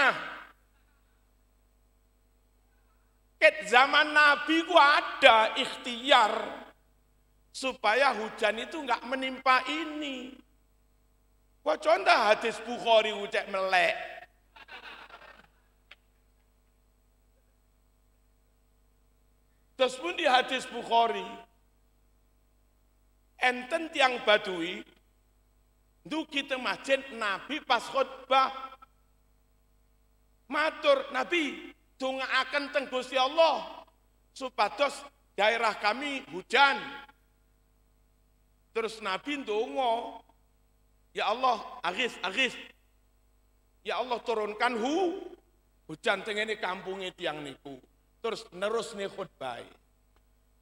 Ket zaman Nabi ku ada ikhtiar supaya hujan itu enggak menimpa ini. Ku contoh hadis Bukhari ucek melek. Terus pun di hadis Bukhari, enten tiang badui Duki teng masjid Nabi pas khutbah matur Nabi akan teng Gusti Allah supados daerah kami hujan. Terus Nabi ndonga, ya Allah agis agis. Ya Allah turunkan hu hujan teng ini kampunge tiang niku. Terus nerus nih khutbah.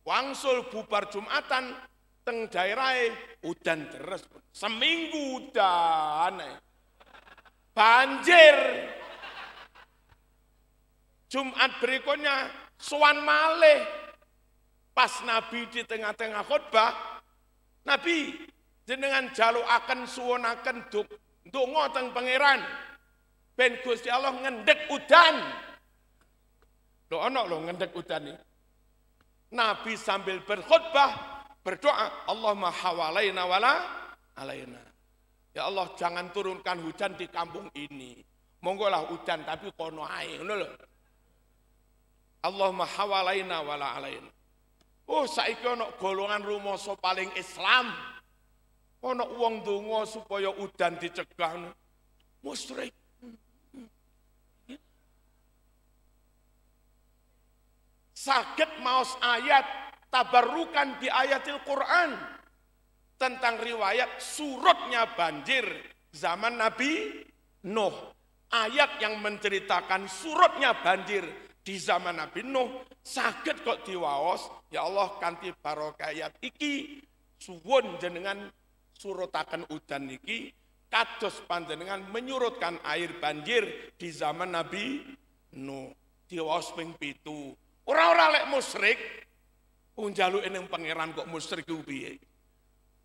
Wangsul bubar Jumatan Teng daerah e, udan terus Seminggu udan. E. Banjir. Jumat berikutnya suan malih. Pas Nabi di tengah-tengah khutbah, Nabi jenengan jalukaken akan duk donga teng pangeran. Ben Gusti Allah ngendek udan. lo ana lo ngendek udan nih Nabi sambil berkhutbah berdoa, Allahumma hawalaina wala alaina. Ya Allah, jangan turunkan hujan di kampung ini. monggo lah hujan tapi kono ae, ngono lho. Allahumma hawalaina wala alaina. Oh, saiki ono golongan rumoso paling Islam. ono uang dungo supaya hujan dicegah. Musyrik. Sakit maos ayat tabarukan di ayat al Quran tentang riwayat surutnya banjir zaman Nabi Nuh. Ayat yang menceritakan surutnya banjir di zaman Nabi Nuh sakit kok diwaos ya Allah barokah ayat iki suwun jenengan surutakan hujan iki kados panjenengan menyurutkan air banjir di zaman Nabi Nuh diwaos ping pitu orang ora lek musrik. Unjalu eneng pangeran kok musyrik piye?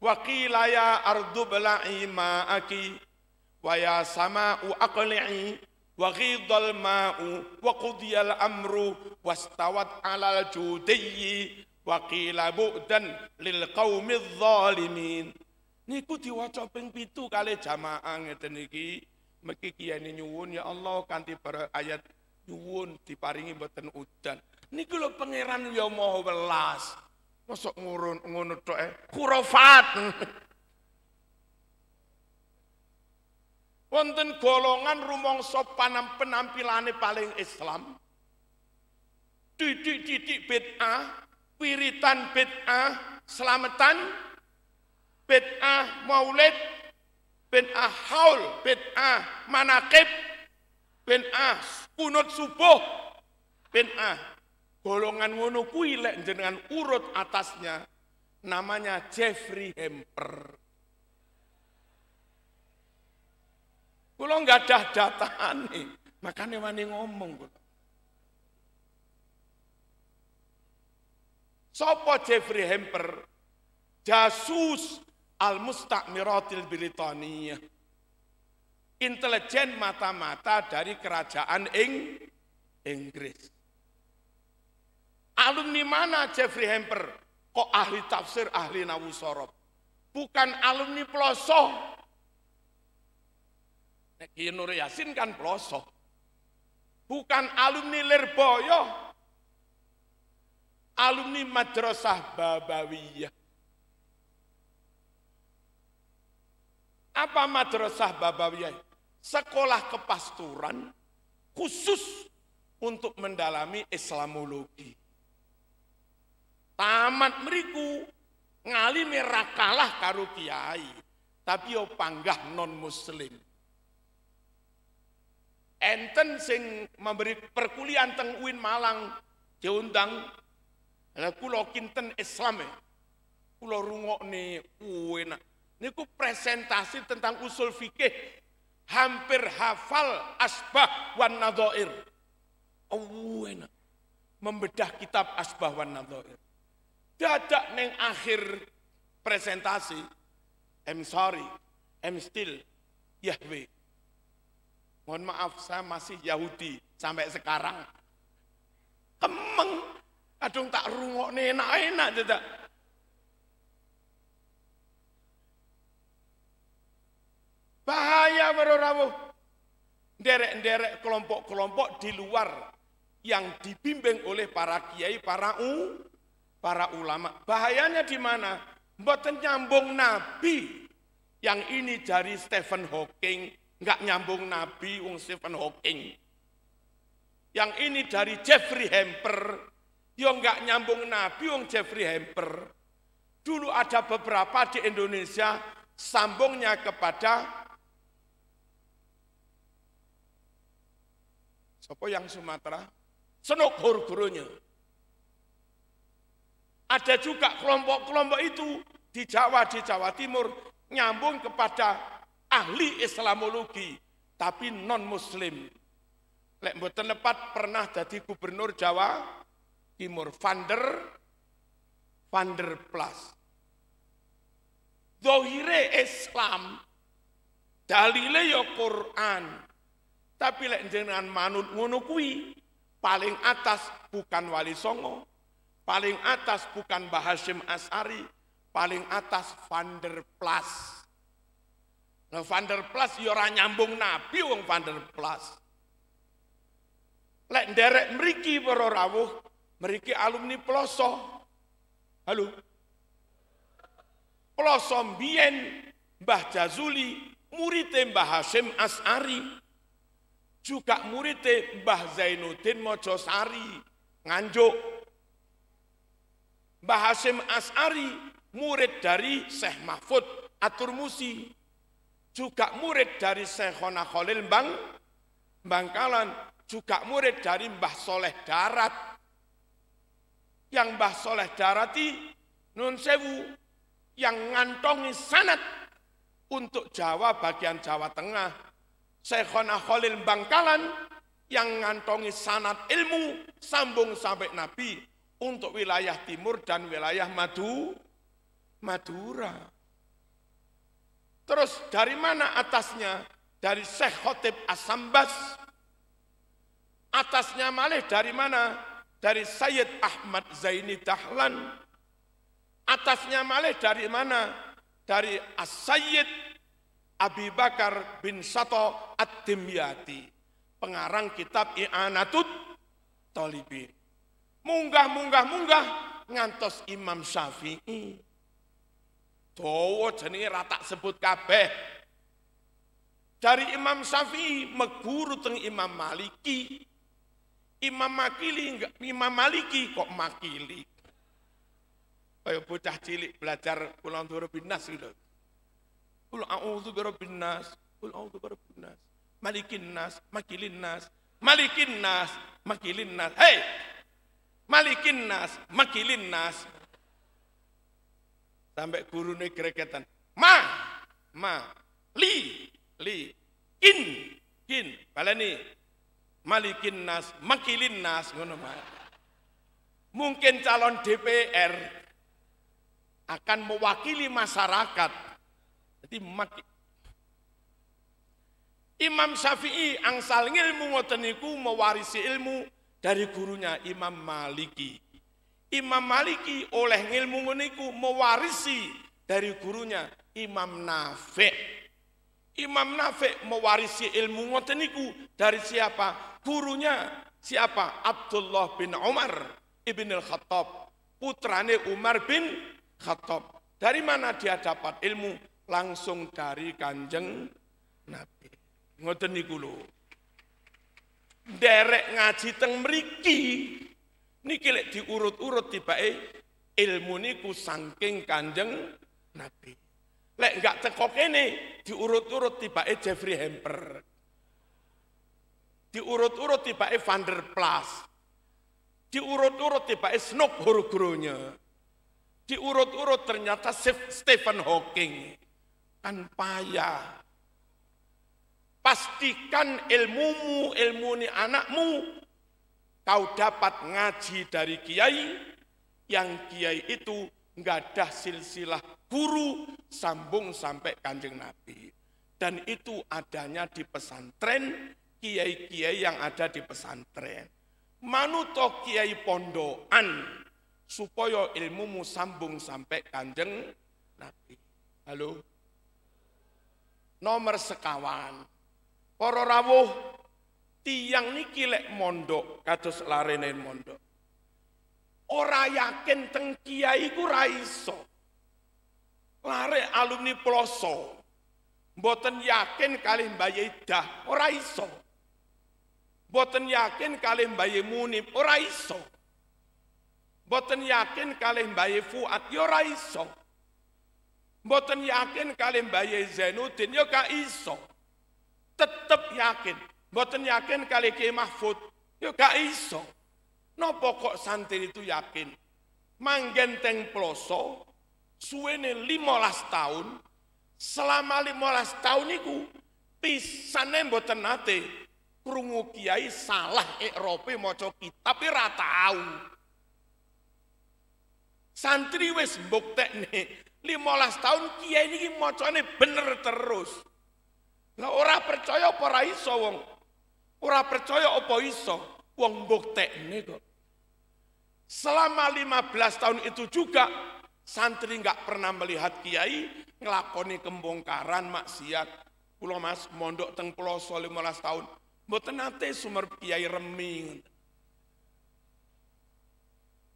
Wa qila ya ardu bla'i ma'aki wa ya sama'u aqli'i wa ghidhal ma'u wa qudiyal amru wastawat 'alal judayyi wa qila bu'dan lil qaumidh zalimin. Niku diwaca ping 7 kali jamaah ngeten iki. Meki kiai nyuwun ya Allah kanthi ayat nyuwun diparingi mboten udan. Ini kalau pangeran ya maha welas. Mosok ngurun ngono tok eh. Khurafat. [laughs] Wonten golongan rumong panam penampilane paling Islam. Didik-didik bid'ah, wiritan bid'ah, selamatan bid'ah maulid, bid'ah haul, bid'ah manakib, bid'ah kunut subuh, bid'ah Golongan ngono kuwi lek jenengan urut atasnya namanya Jeffrey Hemper. Kulo nggak ada data nih, makanya wani ngomong kulo. Sopo Jeffrey Hemper, jasus al mustaqmiratil Britania, intelijen mata-mata dari kerajaan Ing Inggris. Alumni mana Jeffrey Hamper? Kok ahli tafsir, ahli nawu Bukan alumni pelosok. Nek Nur Yasin kan pelosok. Bukan alumni Lirboyo. Alumni Madrasah Babawiyah. Apa Madrasah Babawiyah? Sekolah kepasturan khusus untuk mendalami Islamologi. Tamat meriku ngali merakalah kalah karo kiai, tapi yo panggah non muslim. Enten sing memberi perkuliahan teng UIN Malang diundang lah kulo kinten Islame. rungok nih, UIN. Niku presentasi tentang usul fikih hampir hafal asbah wan nadoir Oh, Membedah kitab asbah wan nadoir Dadak neng akhir presentasi, I'm sorry, I'm still Yahweh. Mohon maaf, saya masih Yahudi sampai sekarang. Kemeng, kadung tak rungok enak-enak tidak. Bahaya baru rabu. Derek-derek kelompok-kelompok di luar yang dibimbing oleh para kiai, para u, para ulama. Bahayanya di mana? buat nyambung Nabi. Yang ini dari Stephen Hawking, nggak nyambung Nabi, Wong Stephen Hawking. Yang ini dari Jeffrey Hamper, yo ya nggak nyambung Nabi, Wong Jeffrey Hamper. Dulu ada beberapa di Indonesia sambungnya kepada Sopo yang Sumatera, senok gurunya. Ada juga kelompok-kelompok itu di Jawa, di Jawa Timur nyambung kepada ahli Islamologi tapi non muslim. Lek mboten pernah jadi gubernur Jawa Timur Vander Vander Plus. Zohire Islam dalile ya Quran. Tapi lek jenengan manut ngono paling atas bukan wali songo, Paling atas bukan Bahasim Asari, paling atas Van der Plas. Nah, Van der Plas yora ya nyambung Nabi wong Van der Plas. Lek derek meriki para rawuh, meriki alumni Ploso. Halo. Ploso mbiyen Mbah Jazuli murite Mbah Hashim As'ari. Juga murite Mbah Zainuddin Mojosari, Nganjuk. Mbah Hashim As'ari murid dari Syekh Mahfud Atur Musi juga murid dari Syekh Khona Khalil Bang Bangkalan juga murid dari Mbah Soleh Darat yang Mbah Soleh Darati Nun Sewu yang ngantongi sanat untuk Jawa bagian Jawa Tengah Syekh Khona Khalil Bangkalan yang ngantongi sanat ilmu sambung sampai Nabi untuk wilayah timur dan wilayah Madu, Madura. Terus dari mana atasnya? Dari Syekh Khotib Asambas. Atasnya malih dari mana? Dari Sayyid Ahmad Zaini Dahlan. Atasnya malih dari mana? Dari As-Sayyid Abi Bakar bin Sato Ad-Dimyati. Pengarang kitab I'anatut Talibin. Munggah, munggah, munggah. Ngantos Imam Syafi'i. Dawa jenenge rata sebut kabeh. Dari Imam Syafi'i meguru teng Imam Maliki. Imam Makili enggak Imam Maliki kok Makili. Kayak bocah cilik belajar kulon turu binas gitu. Kul a'udzu birabbin nas, kul a'udzu birabbin nas. Malikin nas, makilin nas, malikin nas, makilin nas. Hei, Malikin nas, makilin nas. Sampai ini kereketan. Ma, ma, li, li, in, in. ini, Malikin nas, makilin nas. Ngono Mungkin calon DPR akan mewakili masyarakat. Jadi makin. Imam Syafi'i angsal ilmu ngoteniku mewarisi ilmu dari gurunya Imam Maliki. Imam Maliki oleh ilmu nguniku mewarisi dari gurunya Imam Nafi. Imam Nafi mewarisi ilmu nguniku dari siapa? Gurunya siapa? Abdullah bin Umar ibn al-Khattab. Putrane Umar bin Khattab. Dari mana dia dapat ilmu? Langsung dari kanjeng Nabi. Ngoteniku loh derek ngaji teng meriki niki lek diurut-urut tibake ilmu niku saking Kanjeng Nabi. Lek nggak teko ini diurut-urut e Jeffrey Hamper. Diurut-urut e Van der Plas. Diurut-urut e Snook guru-gurunya. Diurut-urut ternyata Stephen Hawking. Kan payah Pastikan ilmumu, ilmu ini anakmu, kau dapat ngaji dari kiai, yang kiai itu ada silsilah guru sambung sampai kanjeng Nabi. Dan itu adanya di pesantren, kiai-kiai yang ada di pesantren. Manuto kiai pondoan, supaya ilmumu sambung sampai kanjeng Nabi. Halo? Nomor sekawan para rawuh tiang niki lek mondok kados larene mondok. Ora yakin teng kiai ku ra iso. Lare alumni ploso. Mboten yakin kali mbaye Dah ora iso. Mboten yakin kali mbaye Munib ora iso. Mboten yakin kali mbaye fuat yo ya ora iso. Mboten yakin kali mbaye zenudin yo ka iso tetep yakin. Mboten yakin kali Kiai Mahfud. yuk gak iso. Nopo kok santri itu yakin? Manggen teng ploso, suwene limolas tahun, selama limolas tahun niku pisane mboten nate krungu kiai salah ikrope maca kitab ora tau. Santri wis mbuktekne limolas tahun kiai niki macane bener terus. Lah ora percaya apa ora iso wong. Ora percaya apa iso wong mbuktekne kok. Selama 15 tahun itu juga santri nggak pernah melihat kiai ngelakoni kembongkaran maksiat. Kulo Mas mondok teng ploso 15 tahun. Mboten nate sumer kiai remi.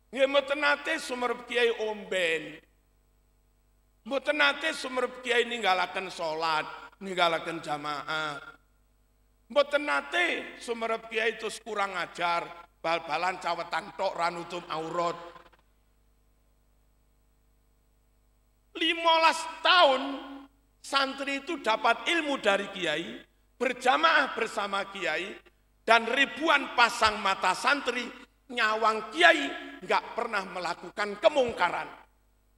Nggih mboten nate sumer kiai omben. Mboten nate sumer kiai ninggalaken salat ninggalakan jamaah. Mboten nate sumerep kiai terus kurang ajar, bal-balan cawetan tok ranutum aurat. 15 tahun santri itu dapat ilmu dari kiai, berjamaah bersama kiai, dan ribuan pasang mata santri nyawang kiai nggak pernah melakukan kemungkaran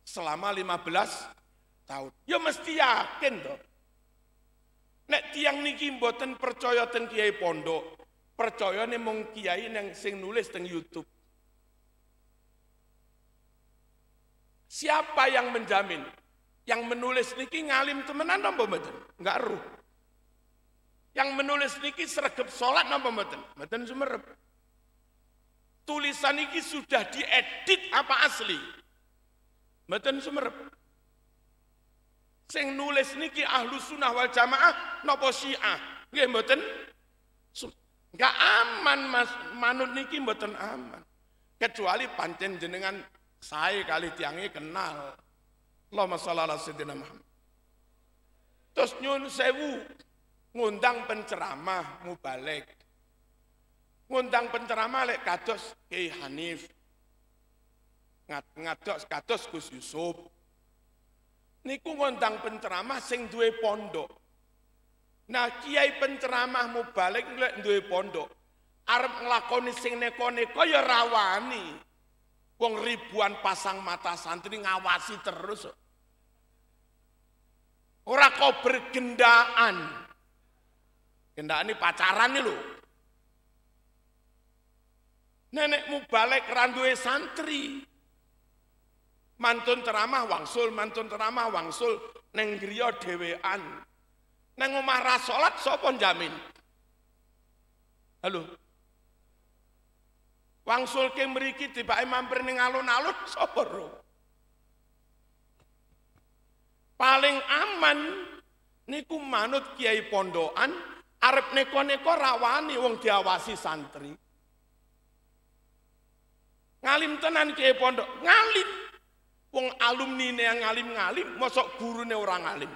selama 15 tahun. Ya mesti yakin tuh. Nek tiang niki mboten percaya ten kiai pondok, percaya nih mung kiai yang sing nulis teng YouTube. Siapa yang menjamin? Yang menulis niki ngalim temenan napa mboten? Enggak ruh. Yang menulis niki sregep salat napa mboten? Mboten sumerep. Tulisan niki sudah diedit apa asli? Mboten sumerep. Sing nulis niki ahlu sunnah wal jamaah nopo syiah. Nggih mboten? Enggak aman Mas, manut niki mboten aman. Kecuali pancen jenengan saya kali tiangnya kenal. Allahumma sholli ala sayyidina Muhammad. Terus nyun sewu ngundang penceramah mubalek. Ngundang penceramah lek kados Kiai Hanif. Ngat, ngados kados Gus Yusuf niku ngundang penceramah sing duwe pondok. Nah, kiai penceramahmu balik lek duwe pondok. Arep nglakoni sing neko-neko ya rawani. Wong ribuan pasang mata santri ngawasi terus. Ora kau bergendaan. Gendaan ini pacaran nih lho. Nenekmu balik randuwe santri. Mantun ceramah wangsul, mantun ceramah wangsul neng griya dhewean. Neng omah ra salat sapa jamin? Halo. Wangsul ke mriki tibake mampir ning alun-alun sapa Paling aman niku manut kiai pondokan arep neko-neko rawani wong diawasi santri. Ngalim tenan kiai pondok, ngalim Wong alumni ne yang ngalim-ngalim, mosok gurune orang ngalim.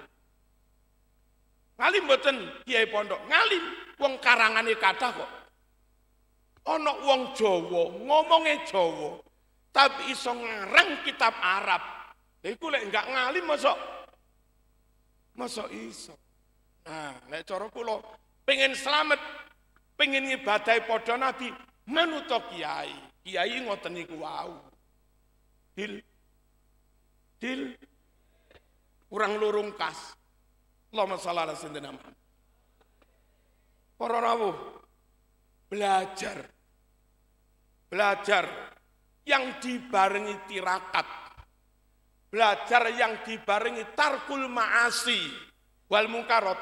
Ngalim boten kiai pondok, ngalim wong karangane kata kok. Ana wong Jawa, ngomongnya Jawa, tapi iso ngarang kitab Arab. Lha iku lek enggak ngalim mosok mosok iso. Nah, nek cara kula pengen selamat, pengen ngibadahi padha Nabi, manut kiai. Kiai ngoten niku wau. Hil Dil, kurang lurung kas. Allahumma sholli ala sayyidina Muhammad. Para rawuh, belajar. Belajar yang dibarengi tirakat. Belajar yang dibarengi tarkul ma'asi wal mungkarot.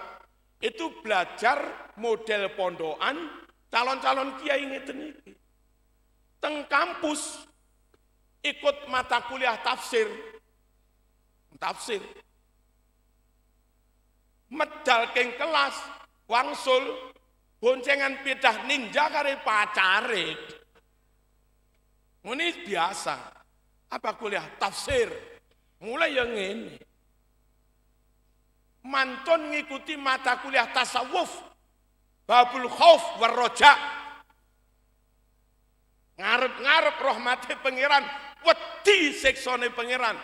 Itu belajar model pondoan calon-calon kiai ngeten iki. Teng kampus ikut mata kuliah tafsir Tafsir. Medal king kelas wangsul boncengan pidah ninja kare pacare. Ini biasa. Apa kuliah tafsir? Mulai yang ini. Mantun ngikuti mata kuliah tasawuf. Babul khauf warroja. Ngarep-ngarep rahmati pengiran. Wedi seksone pengiran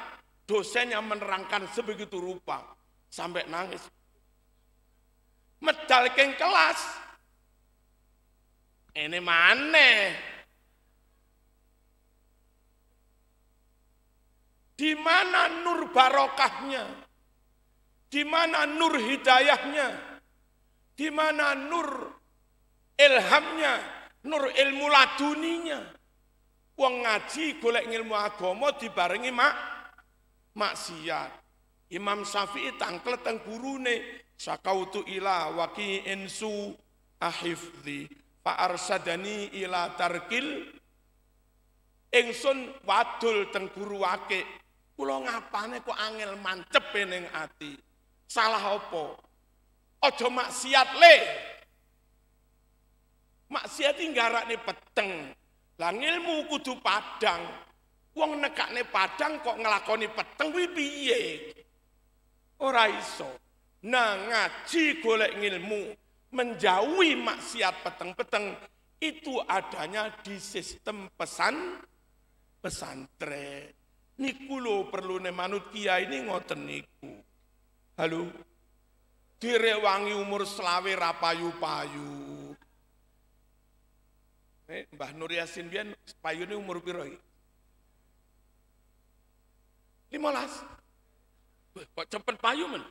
dosennya menerangkan sebegitu rupa sampai nangis. Medal keng kelas. Ini mana? Di mana nur barokahnya? Di mana nur hidayahnya? Di mana nur ilhamnya, nur ilmu laduninya. Uang ngaji golek ilmu agama dibarengi mak maksiat. Imam Syafi'i tangkle teng gurune sakautu ila waki insu ahifdi fa arsadani ila tarkil ingsun wadul teng guru wake kula ngapane kok angel mantep ning ati salah opo aja maksiat le maksiat iki garane peteng lah ilmu kudu padang Wong nekakne padang kok ngelakoni peteng kuwi piye? Ora iso. Nah ngaji golek ilmu menjauhi maksiat peteng-peteng itu adanya di sistem pesan pesantren. Niku lo perlu manut Kia ini ngoten niku. Halo. Direwangi umur selawe rapayu-payu. Eh, Mbah Nur Yasin payu payune umur piro 15. Kok cepet payu men?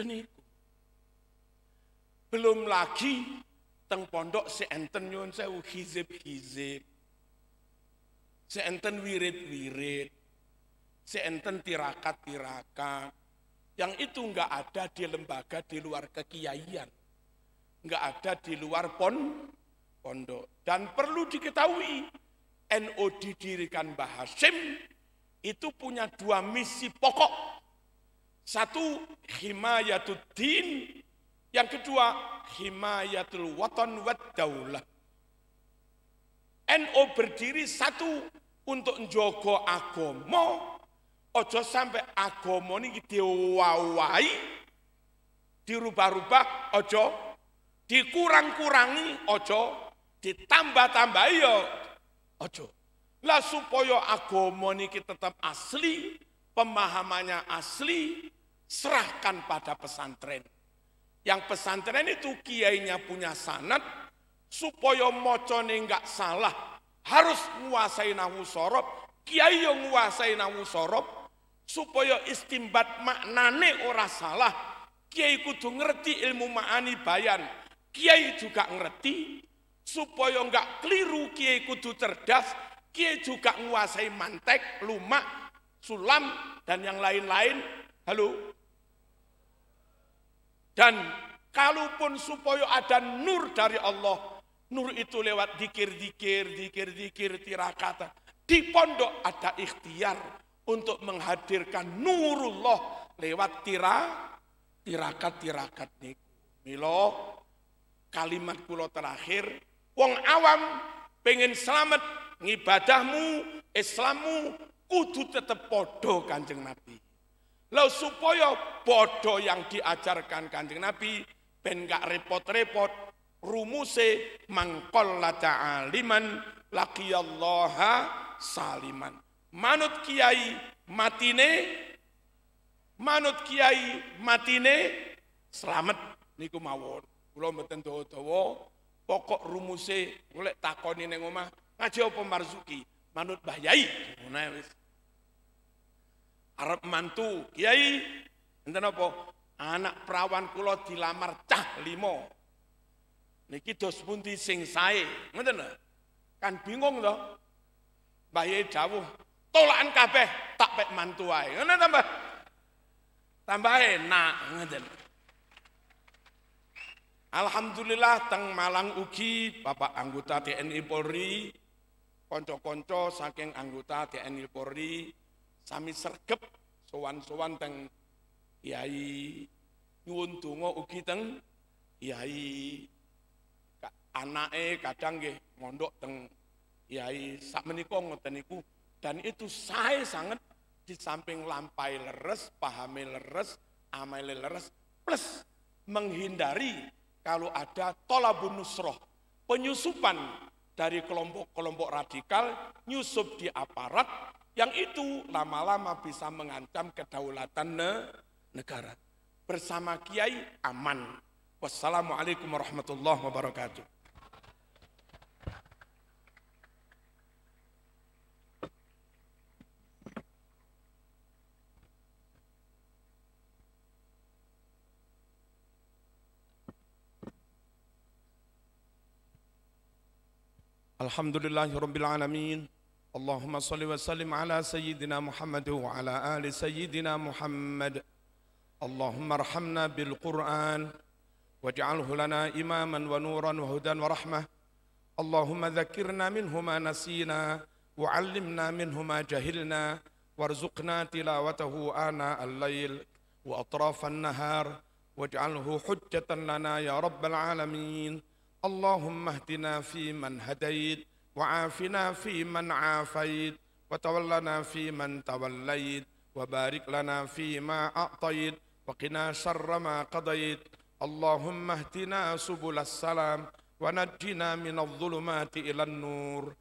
niku. Belum lagi teng pondok seenten nyuwun sewu hizib-hizib. Seenten wirid-wirid. Seenten tirakat-tirakat. Yang itu enggak ada di lembaga di luar kekiaian. Enggak ada di luar pon pondok. Dan perlu diketahui, NO didirikan Mbah Hashim itu punya dua misi pokok. Satu, din. Yang kedua, himayatul waton wad daulah. NU berdiri satu untuk njogo agomo, ojo sampai agomo ini diwawai, dirubah-rubah, ojo dikurang-kurangi, ojo ditambah-tambah yo ojo lah supaya agama niki tetap asli pemahamannya asli serahkan pada pesantren yang pesantren itu kiainya punya sanat supaya mocone nggak salah harus nguasai nahu sorob kiai yang nguasai nahu sorob supaya istimbat maknane ora salah kiai kudu ngerti ilmu ma'ani bayan kiai juga ngerti Supaya enggak keliru kiai kudu cerdas, kiai juga menguasai mantek, lumak, sulam, dan yang lain-lain. Halo? Dan kalaupun supaya ada nur dari Allah, nur itu lewat dikir-dikir, dikir-dikir, tirakata. Di pondok ada ikhtiar untuk menghadirkan nurullah lewat tira, tirakat-tirakat nih. Milo, kalimat pulau terakhir, Wong awam pengen selamat ngibadahmu, Islammu kudu tetep podo Kanjeng Nabi. Lo supaya podo yang diajarkan Kanjeng Nabi ben gak repot-repot rumuse mangkol lata aliman laki Allah saliman. Manut kiai matine manut kiai matine selamat niku mawon. Kula mboten dawa-dawa pokok rumuse golek takoni ning omah ngaji apa marzuki manut bahayai ngono wis arep mantu kiai enten apa anak perawan kula dilamar cah limo niki dos pundi sing sae ngoten kan bingung to Mbah Yai dawuh tolakan kabeh tak pek mantu wae ngono tambah tambahe nak ngoten Alhamdulillah teng Malang ugi Bapak anggota TNI Polri, konco-konco saking anggota TNI Polri sami sergep sowan-sowan teng Kiai nyuwun donga ugi teng Kiai anake kadang nggih mondok teng Kiai sakmenika ngoten niku dan itu saya sangat di samping lampai leres, pahami leres, amali leres plus menghindari kalau ada tolabun nusroh, penyusupan dari kelompok-kelompok radikal, nyusup di aparat, yang itu lama-lama bisa mengancam kedaulatan negara. Bersama Kiai aman. Wassalamualaikum warahmatullahi wabarakatuh. الحمد لله رب العالمين اللهم صل وسلم على سيدنا محمد وعلى آل سيدنا محمد اللهم ارحمنا بالقرآن واجعله لنا إماما ونورا وهدى ورحمة اللهم ذكرنا منه ما نسينا وعلمنا منه ما جهلنا وارزقنا تلاوته آناء الليل وأطراف النهار واجعله حجة لنا يا رب العالمين اللهم اهدنا فيمن هديت وعافنا فيمن عافيت وتولنا فيمن توليت وبارك لنا فيما أعطيت وقنا شر ما قضيت اللهم اهدنا سبل السلام ونجنا من الظلمات إلى النور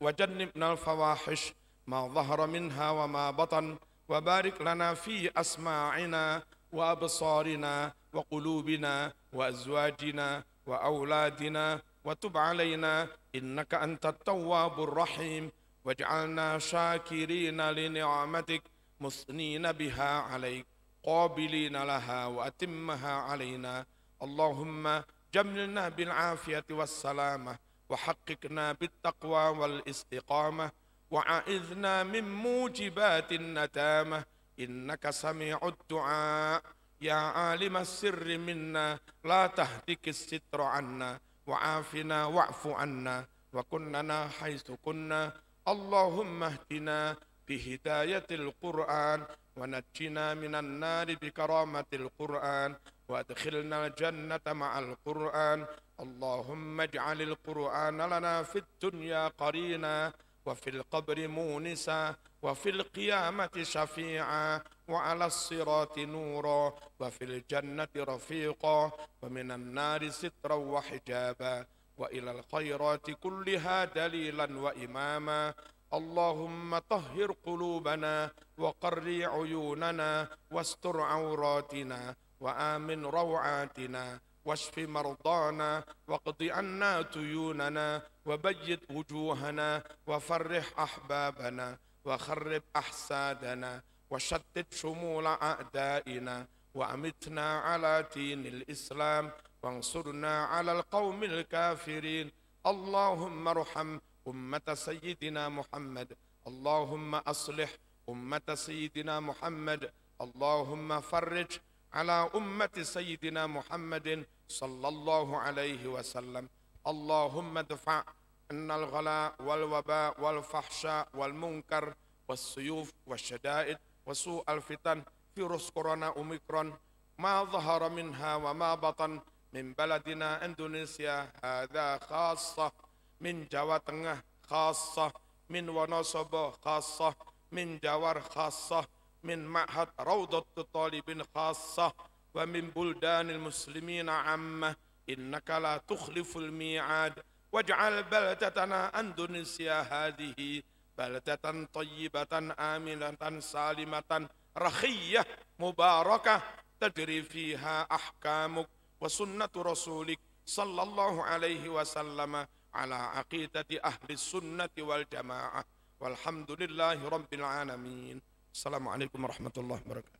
وجنبنا الفواحش ما ظهر منها وما بطن وبارك لنا في أسماعنا وأبصارنا وقلوبنا وأزواجنا وأولادنا وتب علينا إنك أنت التواب الرحيم واجعلنا شاكرين لنعمتك مثنين بها عليك قابلين لها وأتمها علينا اللهم جملنا بالعافية والسلامة وحققنا بالتقوى والاستقامة وعائذنا من موجبات النتامة إنك سميع الدعاء يا عالم السر منا لا تهتك الستر عنا وعافنا واعف عنا وكننا حيث كنا اللهم اهدنا بهداية القرآن ونجنا من النار بكرامة القرآن وادخلنا الجنة مع القرآن اللهم اجعل القرآن لنا في الدنيا قرينا وفي القبر مونسا وفي القيامة شفيعا وعلى الصراط نورا وفي الجنة رفيقا ومن النار سترا وحجابا وإلى الخيرات كلها دليلا وإماما اللهم طهر قلوبنا وقري عيوننا واستر عوراتنا وآمن روعاتنا واشف مرضانا واقض عنا ديوننا وبيت وجوهنا وفرح أحبابنا وخرب أحسادنا وشتت شمول أعدائنا وأمتنا على دين الإسلام وانصرنا على القوم الكافرين اللهم ارحم أمة سيدنا محمد اللهم أصلح أمة سيدنا محمد اللهم فرج على أمة سيدنا محمد صلى الله عليه وسلم اللهم ادفع أن الغلاء والوباء والفحشاء والمنكر والسيوف والشدائد وسوء الفتن فيروس كورونا أوميكرون ما ظهر منها وما بطن من بلدنا إندونيسيا هذا خاصة من جوا خاصة من ونصب خاصة من جوار خاصة من معهد روضة الطالبين خاصة ومن بلدان المسلمين عامة إنك لا تخلف الميعاد واجعل بلدتنا أندونيسيا هذه بلدة طيبة آمنة سالمة رخية مباركة تجري فيها أحكامك وسنة رسولك صلى الله عليه وسلم على عقيدة أهل السنة والجماعة والحمد لله رب العالمين السلام عليكم ورحمة الله وبركاته